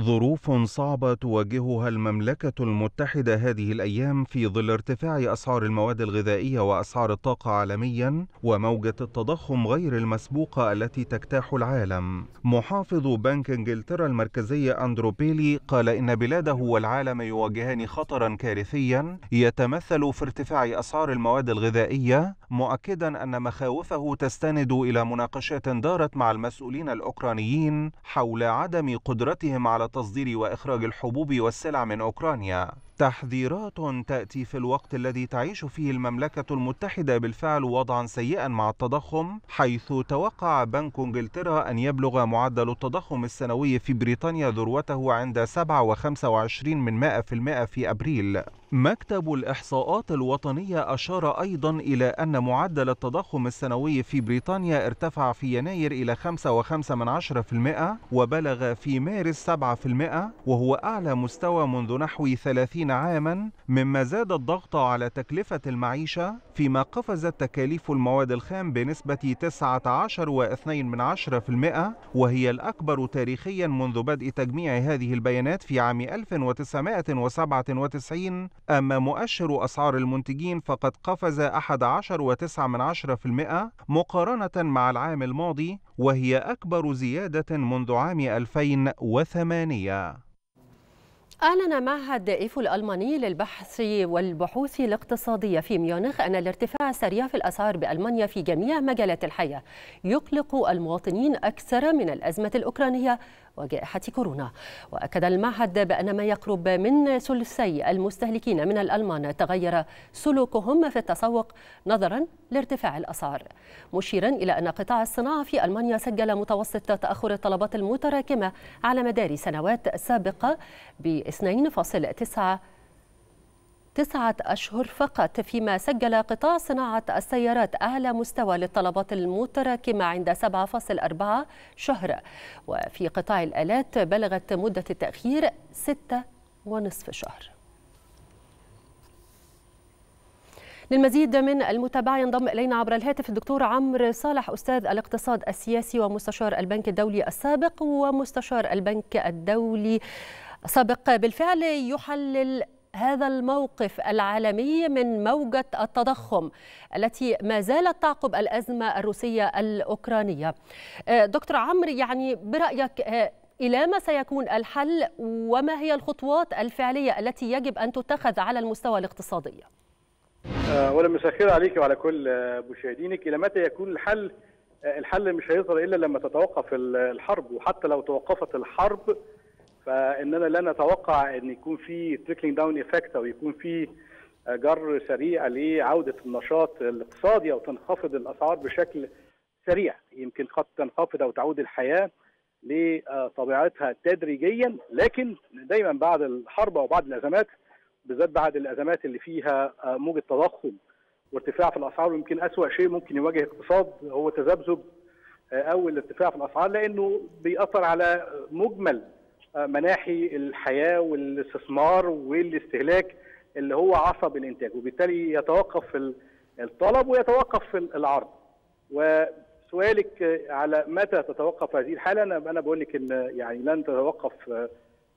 ظروف صعبة تواجهها المملكة المتحدة هذه الأيام في ظل ارتفاع أسعار المواد الغذائية وأسعار الطاقة عالميا وموجة التضخم غير المسبوقة التي تجتاح العالم. محافظ بنك انجلترا المركزي أندرو بيلي قال إن بلاده والعالم يواجهان خطرا كارثيا يتمثل في ارتفاع أسعار المواد الغذائية مؤكدا أن مخاوفه تستند إلى مناقشات دارت مع المسؤولين الأوكرانيين حول عدم قدرتهم على تصدير وإخراج الحبوب والسلع من أوكرانيا تحذيرات تأتي في الوقت الذي تعيش فيه المملكة المتحدة بالفعل وضعا سيئا مع التضخم حيث توقع بنك انجلترا أن يبلغ معدل التضخم السنوي في بريطانيا ذروته عند 7.25% في أبريل مكتب الإحصاءات الوطنية أشار أيضا إلى أن معدل التضخم السنوي في بريطانيا ارتفع في يناير إلى 5.5% وبلغ في مارس 7% وهو أعلى مستوى منذ نحو 30 عاما مما زاد الضغط على تكلفة المعيشة فيما قفزت تكاليف المواد الخام بنسبة 19.2% وهي الأكبر تاريخيا منذ بدء تجميع هذه البيانات في عام 1997 أما مؤشر أسعار المنتجين فقد قفز 11.9% مقارنة مع العام الماضي وهي أكبر زيادة منذ عام 2008 أعلن معهد دائف الألماني للبحث والبحوث الاقتصادية في ميونخ أن الارتفاع السريع في الأسعار بألمانيا في جميع مجالات الحياة يقلق المواطنين أكثر من الأزمة الأوكرانية وجائحة كورونا وأكد المعهد بأن ما يقرب من ثلثي المستهلكين من الألمان تغير سلوكهم في التسوق نظرا لارتفاع الأسعار مشيرا إلى أن قطاع الصناعة في ألمانيا سجل متوسط تأخر الطلبات المتراكمة على مدار سنوات سابقة ب 2.9 تسعة أشهر فقط فيما سجل قطاع صناعة السيارات أعلى مستوى للطلبات المتراكمة عند 7.4 شهر وفي قطاع الآلات بلغت مدة التأخير ستة ونصف شهر للمزيد من المتابعة ينضم إلينا عبر الهاتف الدكتور عمرو صالح أستاذ الاقتصاد السياسي ومستشار البنك الدولي السابق ومستشار البنك الدولي السابق بالفعل يحلل هذا الموقف العالمي من موجة التضخم التي ما زالت تعقب الأزمة الروسية الأوكرانية آه، دكتور عمرو يعني برأيك آه، إلى ما سيكون الحل وما هي الخطوات الفعلية التي يجب أن تتخذ على المستوى الاقتصادي؟ آه، ولا مساء عليك وعلى كل مشاهدينك إلى متى يكون الحل؟ الحل مش هيظهر إلا لما تتوقف الحرب وحتى لو توقفت الحرب فاننا لا نتوقع ان يكون في تريكلينج داون ايفكت او يكون في آه، جر سريع لعوده النشاط الاقتصادي او تنخفض الاسعار بشكل سريع يمكن قد تنخفض او تعود الحياه لطبيعتها تدريجيا لكن دايما بعد الحرب او بعد الازمات بالذات بعد الازمات اللي فيها آه، موجه تضخم وارتفاع في الاسعار ويمكن اسوا شيء ممكن يواجه الاقتصاد هو تذبذب آه، او الارتفاع في الاسعار لانه بيأثر على مجمل مناحي الحياه والاستثمار والاستهلاك اللي هو عصب الانتاج وبالتالي يتوقف الطلب ويتوقف العرض وسؤالك على متى تتوقف هذه الحاله انا انا بقول لك ان يعني لن تتوقف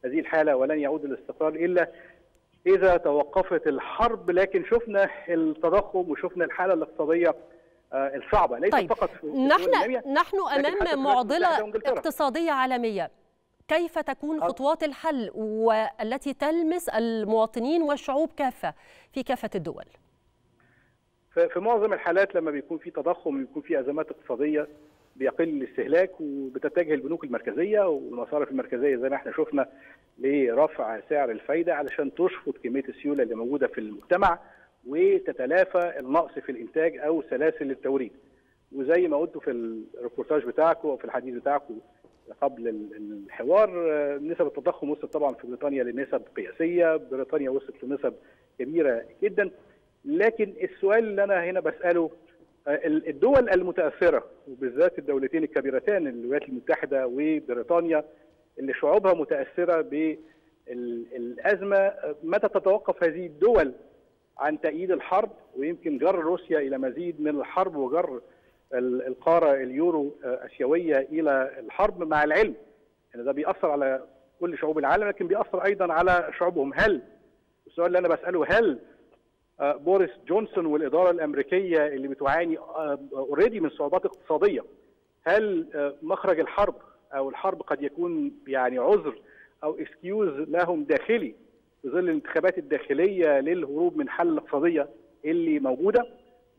هذه الحاله ولن يعود الاستقرار الا اذا توقفت الحرب لكن شفنا التضخم وشفنا الحاله الاقتصاديه آه، الصعبه ليس طيب. فقط في نحن نحن امام معضله اقتصاديه عالميه كيف تكون خطوات الحل والتي تلمس المواطنين والشعوب كافة في كافة الدول في معظم الحالات لما بيكون في تضخم ويكون في أزمات اقتصادية بيقل الاستهلاك وبتتجه البنوك المركزية والمصارف المركزية زي ما احنا شفنا لرفع سعر الفايدة علشان تشفط كمية السيولة اللي موجودة في المجتمع وتتلافى النقص في الإنتاج أو سلاسل التوريد وزي ما قلتوا في الريبورتاج بتاعكم أو في الحديث بتاعكم قبل الحوار آه، نسب التضخم وصلت طبعا في بريطانيا لنسب قياسيه، بريطانيا وصلت لنسب كبيره جدا لكن السؤال اللي انا هنا بساله آه، الدول المتاثره وبالذات الدولتين الكبيرتان الولايات المتحده وبريطانيا اللي شعوبها متاثره بالازمه متى تتوقف هذه الدول عن تأييد الحرب ويمكن جر روسيا الى مزيد من الحرب وجر القاره اليورو آه، اسيويه الى الحرب مع العلم ان يعني ده بيأثر على كل شعوب العالم لكن بيأثر ايضا على شعوبهم هل السؤال اللي انا بساله هل آه، بوريس جونسون والاداره الامريكيه اللي بتعاني اوريدي آه، من صعوبات اقتصاديه هل مخرج الحرب او الحرب قد يكون يعني عذر او اكسكيوز لهم داخلي في ظل الانتخابات الداخليه للهروب من حل الاقتصاديه اللي موجوده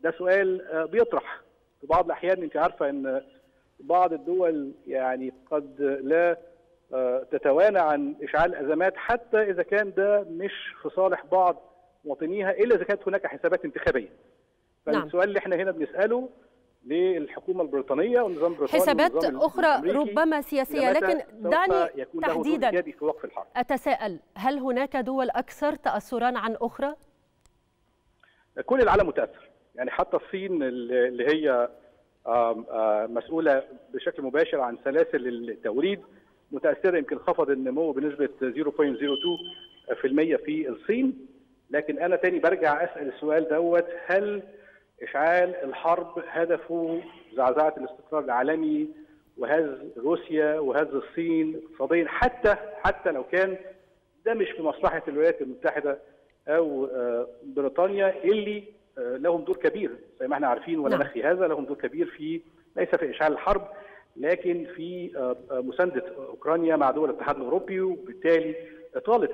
ده سؤال بيطرح في بعض الاحيان انت عارفه ان بعض الدول يعني قد لا آه، تتوانى عن اشعال ازمات حتى اذا كان ده مش في صالح بعض مواطنيها الا اذا كانت هناك حسابات انتخابيه. فالسؤال نعم. اللي احنا هنا بنساله للحكومه البريطانيه والنظام البريطاني حسابات اخرى ربما سياسيه لكن دعني تحديدا اتساءل هل هناك دول اكثر تاثرا عن اخرى؟ كل العالم متاثر يعني حتى الصين اللي هي مسؤوله بشكل مباشر عن سلاسل التوريد متاثره يمكن خفض النمو بنسبه 0.02% في الصين لكن انا تاني برجع اسال السؤال دوت هل اشعال الحرب هدفه زعزعه الاستقرار العالمي وهز روسيا وهز الصين اقتصاديا حتى حتى لو كان ده مش في مصلحه الولايات المتحده او آه، بريطانيا اللي آه، لهم دور كبير زي ما احنا عارفين ولا نعم. نخفي هذا لهم دور كبير في ليس في اشعال الحرب لكن في آه، آه، مسانده اوكرانيا مع دول الاتحاد الاوروبي وبالتالي اطاله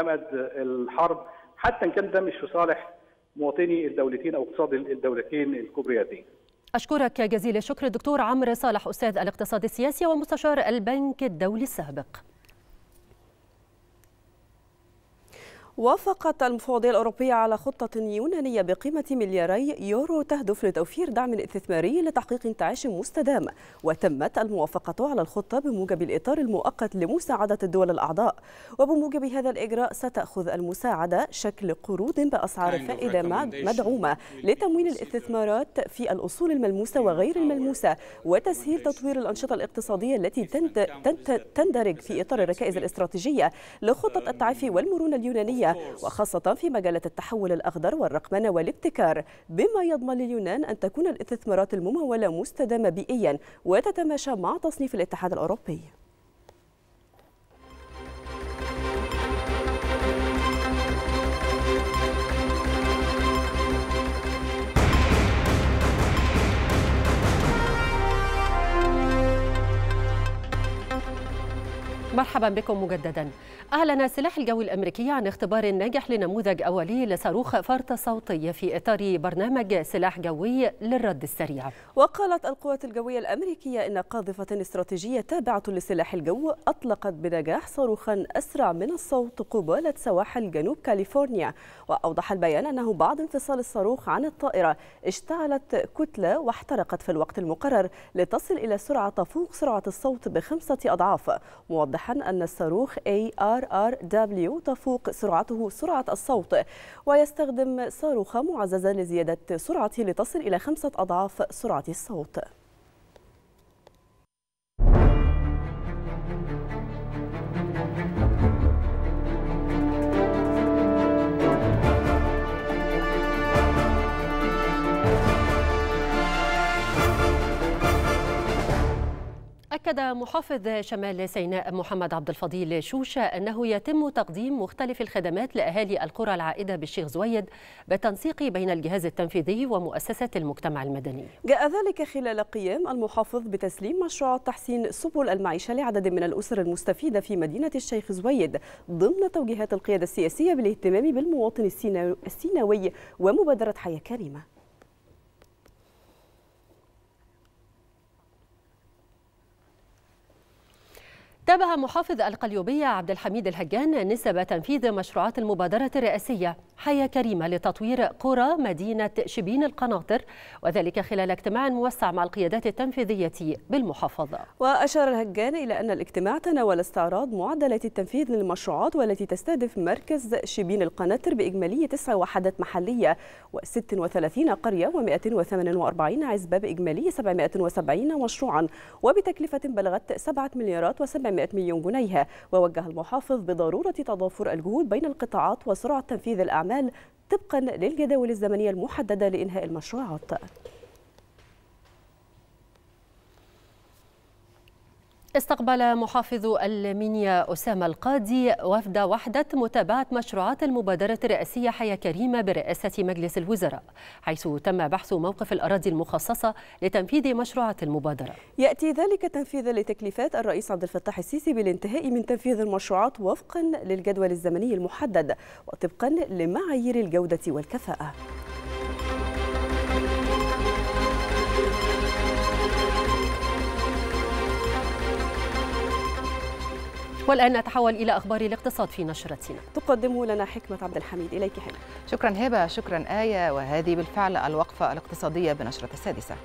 امد الحرب حتى ان كان ده مش في صالح مواطني الدولتين او اقتصاد الدولتين الكبريتين. اشكرك جزيل الشكر الدكتور عمرو صالح استاذ الاقتصاد السياسي ومستشار البنك الدولي السابق. وافقت المفوضية الأوروبية على خطة يونانية بقيمة ملياري يورو تهدف لتوفير دعم استثماري لتحقيق انتعاش مستدام وتمت الموافقة على الخطة بموجب الإطار المؤقت لمساعدة الدول الأعضاء وبموجب هذا الإجراء ستأخذ المساعدة شكل قروض بأسعار فائدة مدعومة لتمويل الاستثمارات في الأصول الملموسة وغير الملموسة وتسهيل تطوير الأنشطة الاقتصادية التي تندرج في إطار الركائز الاستراتيجية لخطة التعافي والمرونة اليونانية الدولية وخاصة في مجال التحول الأخضر والرقمنة والابتكار بما يضمن لليونان أن تكون الاستثمارات الممولة مستدامة بيئيا وتتماشى مع تصنيف الاتحاد الأوروبي مرحبا بكم مجددا أعلن سلاح الجو الأمريكي عن اختبار ناجح لنموذج أولي لصاروخ فرط صوتي في إطار برنامج سلاح جوي للرد السريع وقالت القوات الجوية الأمريكية إن قاذفة استراتيجية تابعة لسلاح الجو أطلقت بنجاح صاروخا أسرع من الصوت قبالة سواحل جنوب كاليفورنيا وأوضح البيان أنه بعد انفصال الصاروخ عن الطائرة اشتعلت كتلة واحترقت في الوقت المقرر لتصل إلى سرعة تفوق سرعة الصوت بخمسة أضعاف موضحا صريحا أن الصاروخ ARRW تفوق سرعته سرعة الصوت ويستخدم صاروخ معززا لزيادة سرعته لتصل إلى خمسة أضعاف سرعة الصوت أكد محافظ شمال سيناء محمد عبد الفضيل شوشة أنه يتم تقديم مختلف الخدمات لأهالي القرى العائدة بالشيخ زويد بالتنسيق بين الجهاز التنفيذي ومؤسسات المجتمع المدني. جاء ذلك خلال قيام المحافظ بتسليم مشروع تحسين سبل المعيشة لعدد من الأسر المستفيدة في مدينة الشيخ زويد ضمن توجيهات القيادة السياسية بالاهتمام بالمواطن السيناوي ومبادرة حياة كريمة. تابع محافظ القليوبية عبد الحميد الهجان نسب تنفيذ مشروعات المبادرة الرئاسية حياة كريمة لتطوير قرى مدينة شبين القناطر وذلك خلال اجتماع موسع مع القيادات التنفيذية بالمحافظة وأشار الهجان إلى أن الاجتماع تناول استعراض معدلات التنفيذ للمشروعات والتي تستهدف مركز شبين القناطر بإجمالية تسع وحدات محلية و36 قرية و148 عزبة بإجمالية 770 مشروعا وبتكلفة بلغت 7 مليارات و700 300 مليون جنيه ووجه المحافظ بضرورة تضافر الجهود بين القطاعات وسرعة تنفيذ الأعمال طبقا للجداول الزمنية المحددة لإنهاء المشروعات استقبل محافظ المنيا أسامة القاضي وفد وحدة متابعة مشروعات المبادرة الرئاسية حياة كريمة برئاسة مجلس الوزراء حيث تم بحث موقف الأراضي المخصصة لتنفيذ مشروعات المبادرة يأتي ذلك تنفيذا لتكليفات الرئيس عبد الفتاح السيسي بالانتهاء من تنفيذ المشروعات وفقا للجدول الزمني المحدد وطبقا لمعايير الجودة والكفاءة والآن نتحول إلى أخبار الاقتصاد في نشرتنا تقدمه لنا حكمة عبد الحميد إليك حكمة شكرا هبة شكرا آية وهذه بالفعل الوقفة الاقتصادية بنشرة السادسة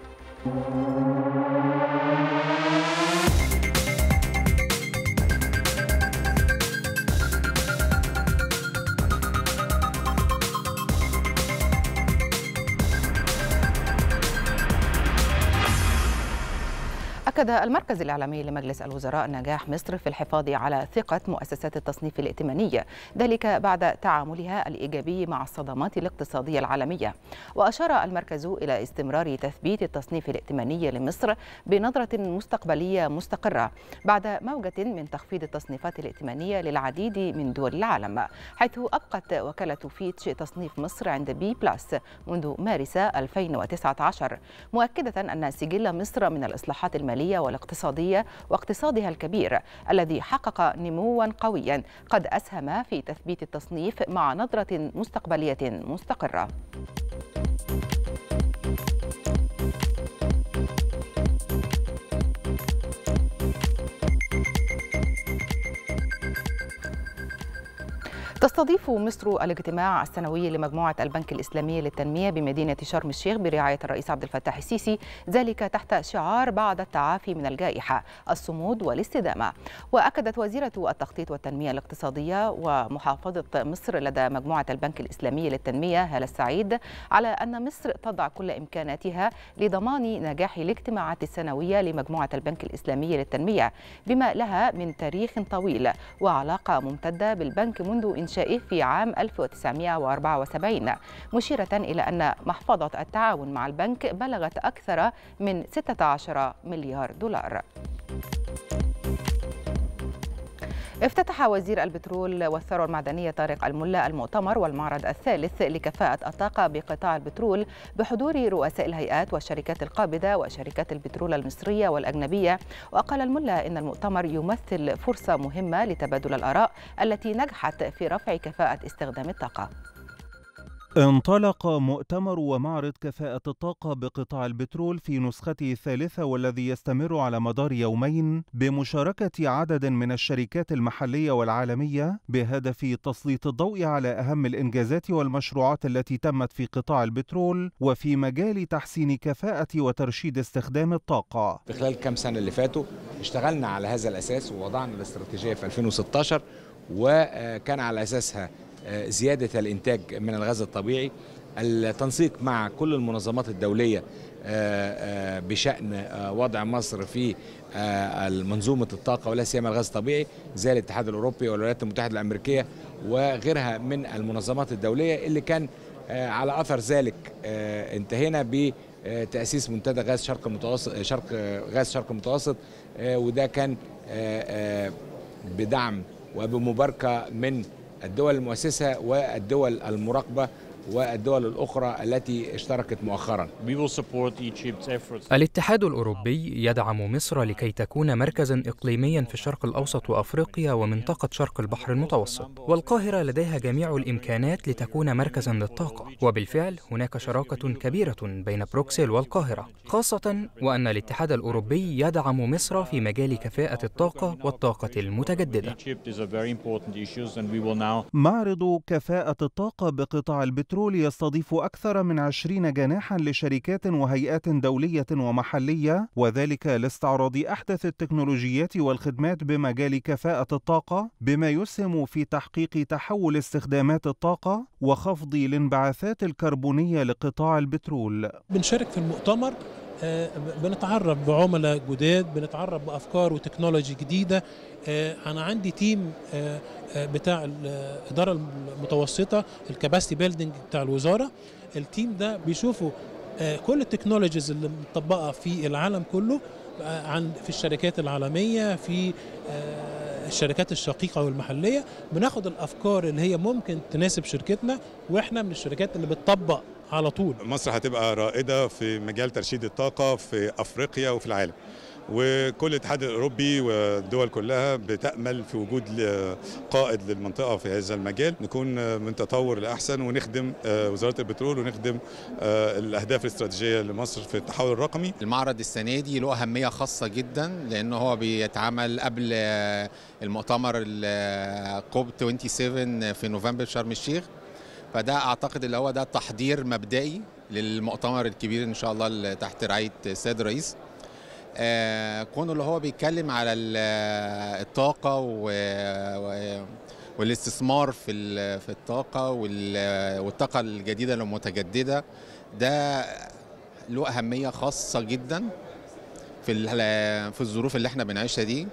أكد المركز الإعلامي لمجلس الوزراء نجاح مصر في الحفاظ على ثقة مؤسسات التصنيف الائتمانية ذلك بعد تعاملها الإيجابي مع الصدمات الاقتصادية العالمية وأشار المركز إلى استمرار تثبيت التصنيف الائتماني لمصر بنظرة مستقبلية مستقرة بعد موجة من تخفيض التصنيفات الائتمانية للعديد من دول العالم حيث أبقت وكالة فيتش تصنيف مصر عند بي بلس منذ مارس 2019 مؤكدة أن سجل مصر من الإصلاحات المالية الماليه والاقتصادية واقتصادها الكبير الذي حقق نموا قويا قد أسهم في تثبيت التصنيف مع نظرة مستقبلية مستقرة. تستضيف مصر الاجتماع السنوي لمجموعة البنك الإسلامي للتنمية بمدينة شرم الشيخ برعاية الرئيس عبد الفتاح السيسي ذلك تحت شعار بعد التعافي من الجائحة الصمود والاستدامة وأكدت وزيرة التخطيط والتنمية الاقتصادية ومحافظة مصر لدى مجموعة البنك الإسلامي للتنمية هالة السعيد على أن مصر تضع كل إمكاناتها لضمان نجاح الاجتماعات السنوية لمجموعة البنك الإسلامي للتنمية بما لها من تاريخ طويل وعلاقة ممتدة بالبنك منذ إنشاء الجزائر في عام 1974 مشيرة إلى أن محفظة التعاون مع البنك بلغت أكثر من 16 مليار دولار. افتتح وزير البترول والثروة المعدنية طارق الملا المؤتمر والمعرض الثالث لكفاءة الطاقة بقطاع البترول بحضور رؤساء الهيئات والشركات القابضة وشركات البترول المصرية والأجنبية وقال الملا إن المؤتمر يمثل فرصة مهمة لتبادل الآراء التي نجحت في رفع كفاءة استخدام الطاقة انطلق مؤتمر ومعرض كفاءة الطاقة بقطاع البترول في نسخته الثالثة والذي يستمر على مدار يومين بمشاركة عدد من الشركات المحلية والعالمية بهدف تسليط الضوء على أهم الإنجازات والمشروعات التي تمت في قطاع البترول وفي مجال تحسين كفاءة وترشيد استخدام الطاقة. في خلال كم سنة اللي فاتوا اشتغلنا على هذا الأساس ووضعنا الاستراتيجية في 2016 وكان على أساسها آه، زيادة الإنتاج من الغاز الطبيعي التنسيق مع كل المنظمات الدولية آه، آه، بشأن وضع مصر في منظومة الطاقة ولا سيما الغاز الطبيعي زي الاتحاد الأوروبي والولايات المتحدة الأمريكية وغيرها من المنظمات الدولية اللي كان على أثر ذلك انتهينا ب تأسيس منتدى غاز شرق المتوسط شرق غاز شرق المتوسط وده كان بدعم وبمباركة من الدول المؤسسة والدول المراقبة والدول الأخرى التي اشتركت مؤخرا الاتحاد الأوروبي يدعم مصر لكي تكون مركزا إقليميا في الشرق الأوسط وأفريقيا ومنطقة شرق البحر المتوسط والقاهرة لديها جميع الإمكانات لتكون مركزا للطاقة وبالفعل هناك شراكة كبيرة بين بروكسل والقاهرة خاصة وأن الاتحاد الأوروبي يدعم مصر في مجال كفاءة الطاقة والطاقة المتجددة معرض كفاءة الطاقة بقطاع البترول البترول يستضيف أكثر من عشرين جناحا لشركات وهيئات دولية ومحلية وذلك لاستعراض أحدث التكنولوجيات والخدمات بمجال كفاءة الطاقة بما يسهم في تحقيق تحول استخدامات الطاقة وخفض الانبعاثات الكربونية لقطاع البترول بنشارك في المؤتمر آه، بنتعرف بعملاء جداد بنتعرف بافكار وتكنولوجي جديده آه، انا عندي تيم آه، بتاع الاداره المتوسطه الكباستي بيلدنج بتاع الوزاره التيم ده بيشوفوا كل التكنولوجيز اللي مطبقه في العالم كله عن في الشركات العالميه في الشركات الشقيقه والمحليه بناخد الافكار اللي هي ممكن تناسب شركتنا واحنا من الشركات اللي بتطبق على طول مصر هتبقى رائده في مجال ترشيد الطاقه في افريقيا وفي العالم وكل الاتحاد الاوروبي والدول كلها بتامل في وجود قائد للمنطقه في هذا المجال نكون من تطور لاحسن ونخدم آه، وزاره البترول ونخدم آه، الاهداف الاستراتيجيه لمصر في التحول الرقمي المعرض السنه دي له اهميه خاصه جدا لان هو بيتعمل قبل آه، المؤتمر الكوب 27 في نوفمبر في شرم الشيخ فده اعتقد اللي هو ده تحضير مبدئي للمؤتمر الكبير ان شاء الله تحت رعايه السيد الرئيس آه كونه اللي هو بيتكلم على الطاقه و, و والاستثمار في في الطاقه والطاقه الجديده المتجدده ده له اهميه خاصه جدا في في الظروف اللي احنا بنعيشها دي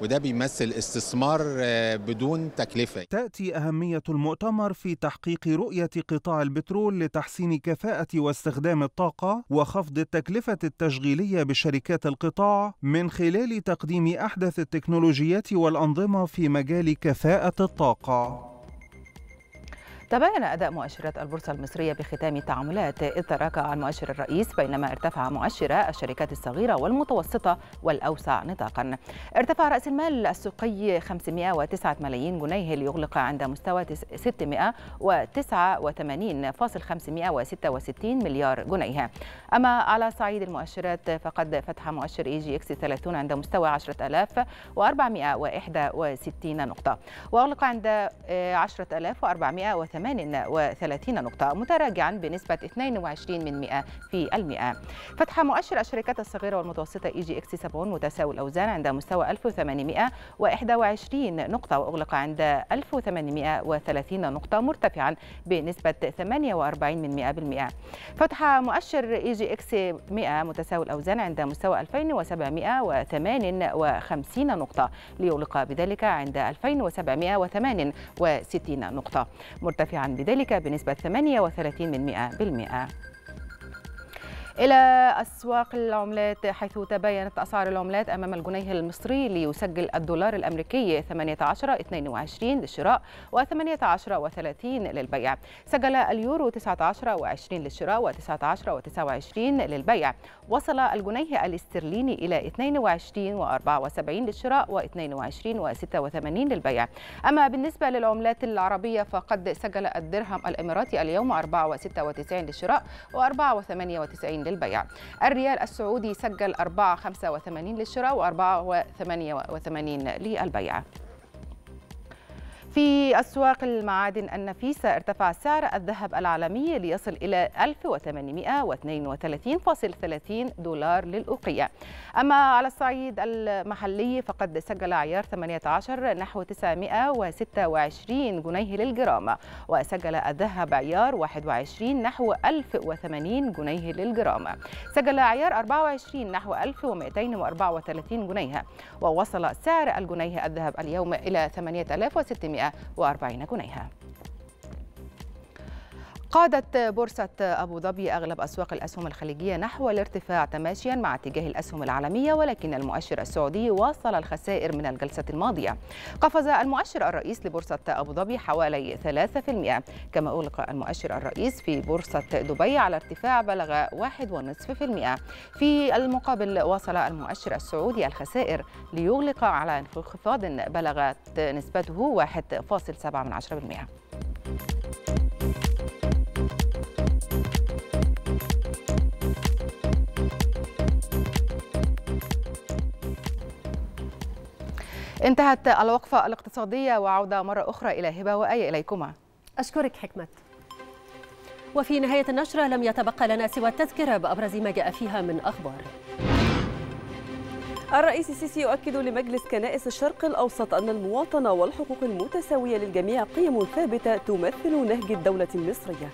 وده بيمثل استثمار آه، بدون تكلفة تأتي أهمية المؤتمر في تحقيق رؤية قطاع البترول لتحسين كفاءة واستخدام الطاقة وخفض التكلفة التشغيلية بشركات القطاع من خلال تقديم أحدث التكنولوجيات والأنظمة في مجال كفاءة الطاقة تباين أداء مؤشرات البورصة المصرية بختام تعاملات إذ تراكع المؤشر الرئيس بينما ارتفع مؤشر الشركات الصغيرة والمتوسطة والأوسع نطاقا ارتفع رأس المال السوقي 509 ملايين جنيه ليغلق عند مستوى 689.566 مليار جنيه أما على صعيد المؤشرات فقد فتح مؤشر إي جي إكس 30 عند مستوى 10461 نقطة وأغلق عند 10400 آه، 38 نقطة متراجعا بنسبة 22 من 100 في المئة فتح مؤشر الشركات الصغيرة والمتوسطة إي جي إكس 70 متساوي الأوزان عند مستوى 1821 نقطة وأغلق عند 1830 نقطة مرتفعا بنسبة 48 من 100 بالمئة فتح مؤشر إي جي إكس 100 متساوي الأوزان عند مستوى 2758 نقطة ليغلق بذلك عند 2768 نقطة مرتفعا مرتفعا بذلك بنسبة 38% إلى أسواق العملات حيث تباينت أسعار العملات أمام الجنيه المصري ليسجل الدولار الأمريكي 18.22 للشراء و18.30 للبيع سجل اليورو 19.20 للشراء و19.29 للبيع وصل الجنيه الاسترليني إلى 22.74 للشراء و22.86 للبيع أما بالنسبة للعملات العربية فقد سجل الدرهم الإماراتي اليوم 4.96 للشراء و4.98 للبيع الريال السعودي سجل 4.85 للشراء و4.88 للبيع في أسواق المعادن النفيسة ارتفع سعر الذهب العالمي ليصل إلى 1832.30 دولار للأوقية أما على الصعيد المحلي فقد سجل عيار 18 نحو 926 جنيه للجرام وسجل الذهب عيار 21 نحو 1080 جنيه للجرام سجل عيار 24 نحو 1234 جنيه ووصل سعر الجنيه الذهب اليوم إلى 8600 وأربعين جنيها قادت بورصة أبو ظبي أغلب أسواق الأسهم الخليجية نحو الارتفاع تماشيا مع اتجاه الأسهم العالمية ولكن المؤشر السعودي واصل الخسائر من الجلسة الماضية قفز المؤشر الرئيس لبورصة أبو ظبي حوالي 3% كما أغلق المؤشر الرئيس في بورصة دبي على ارتفاع بلغ 1.5% في المقابل واصل المؤشر السعودي الخسائر ليغلق على انخفاض بلغت نسبته 1.7% انتهت الوقفة الاقتصادية وعودة مرة أخرى إلى هبة وآية إليكما أشكرك حكمت وفي نهاية النشرة لم يتبقى لنا سوى التذكرة بأبرز ما جاء فيها من أخبار الرئيس السيسي يؤكد لمجلس كنائس الشرق الأوسط أن المواطنة والحقوق المتساوية للجميع قيم ثابتة تمثل نهج الدولة المصرية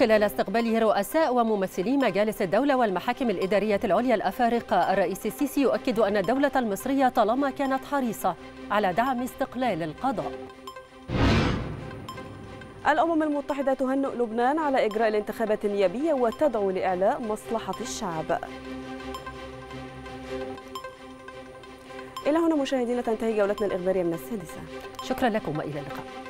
خلال استقباله رؤساء وممثلي مجالس الدولة والمحاكم الإدارية العليا الأفارقة الرئيس السيسي يؤكد أن الدولة المصرية طالما كانت حريصة على دعم استقلال القضاء الأمم المتحدة تهنئ لبنان على إجراء الانتخابات النيابية وتدعو لإعلاء مصلحة الشعب إلى هنا مشاهدينا تنتهي جولتنا الإخبارية من السادسة شكرا لكم وإلى اللقاء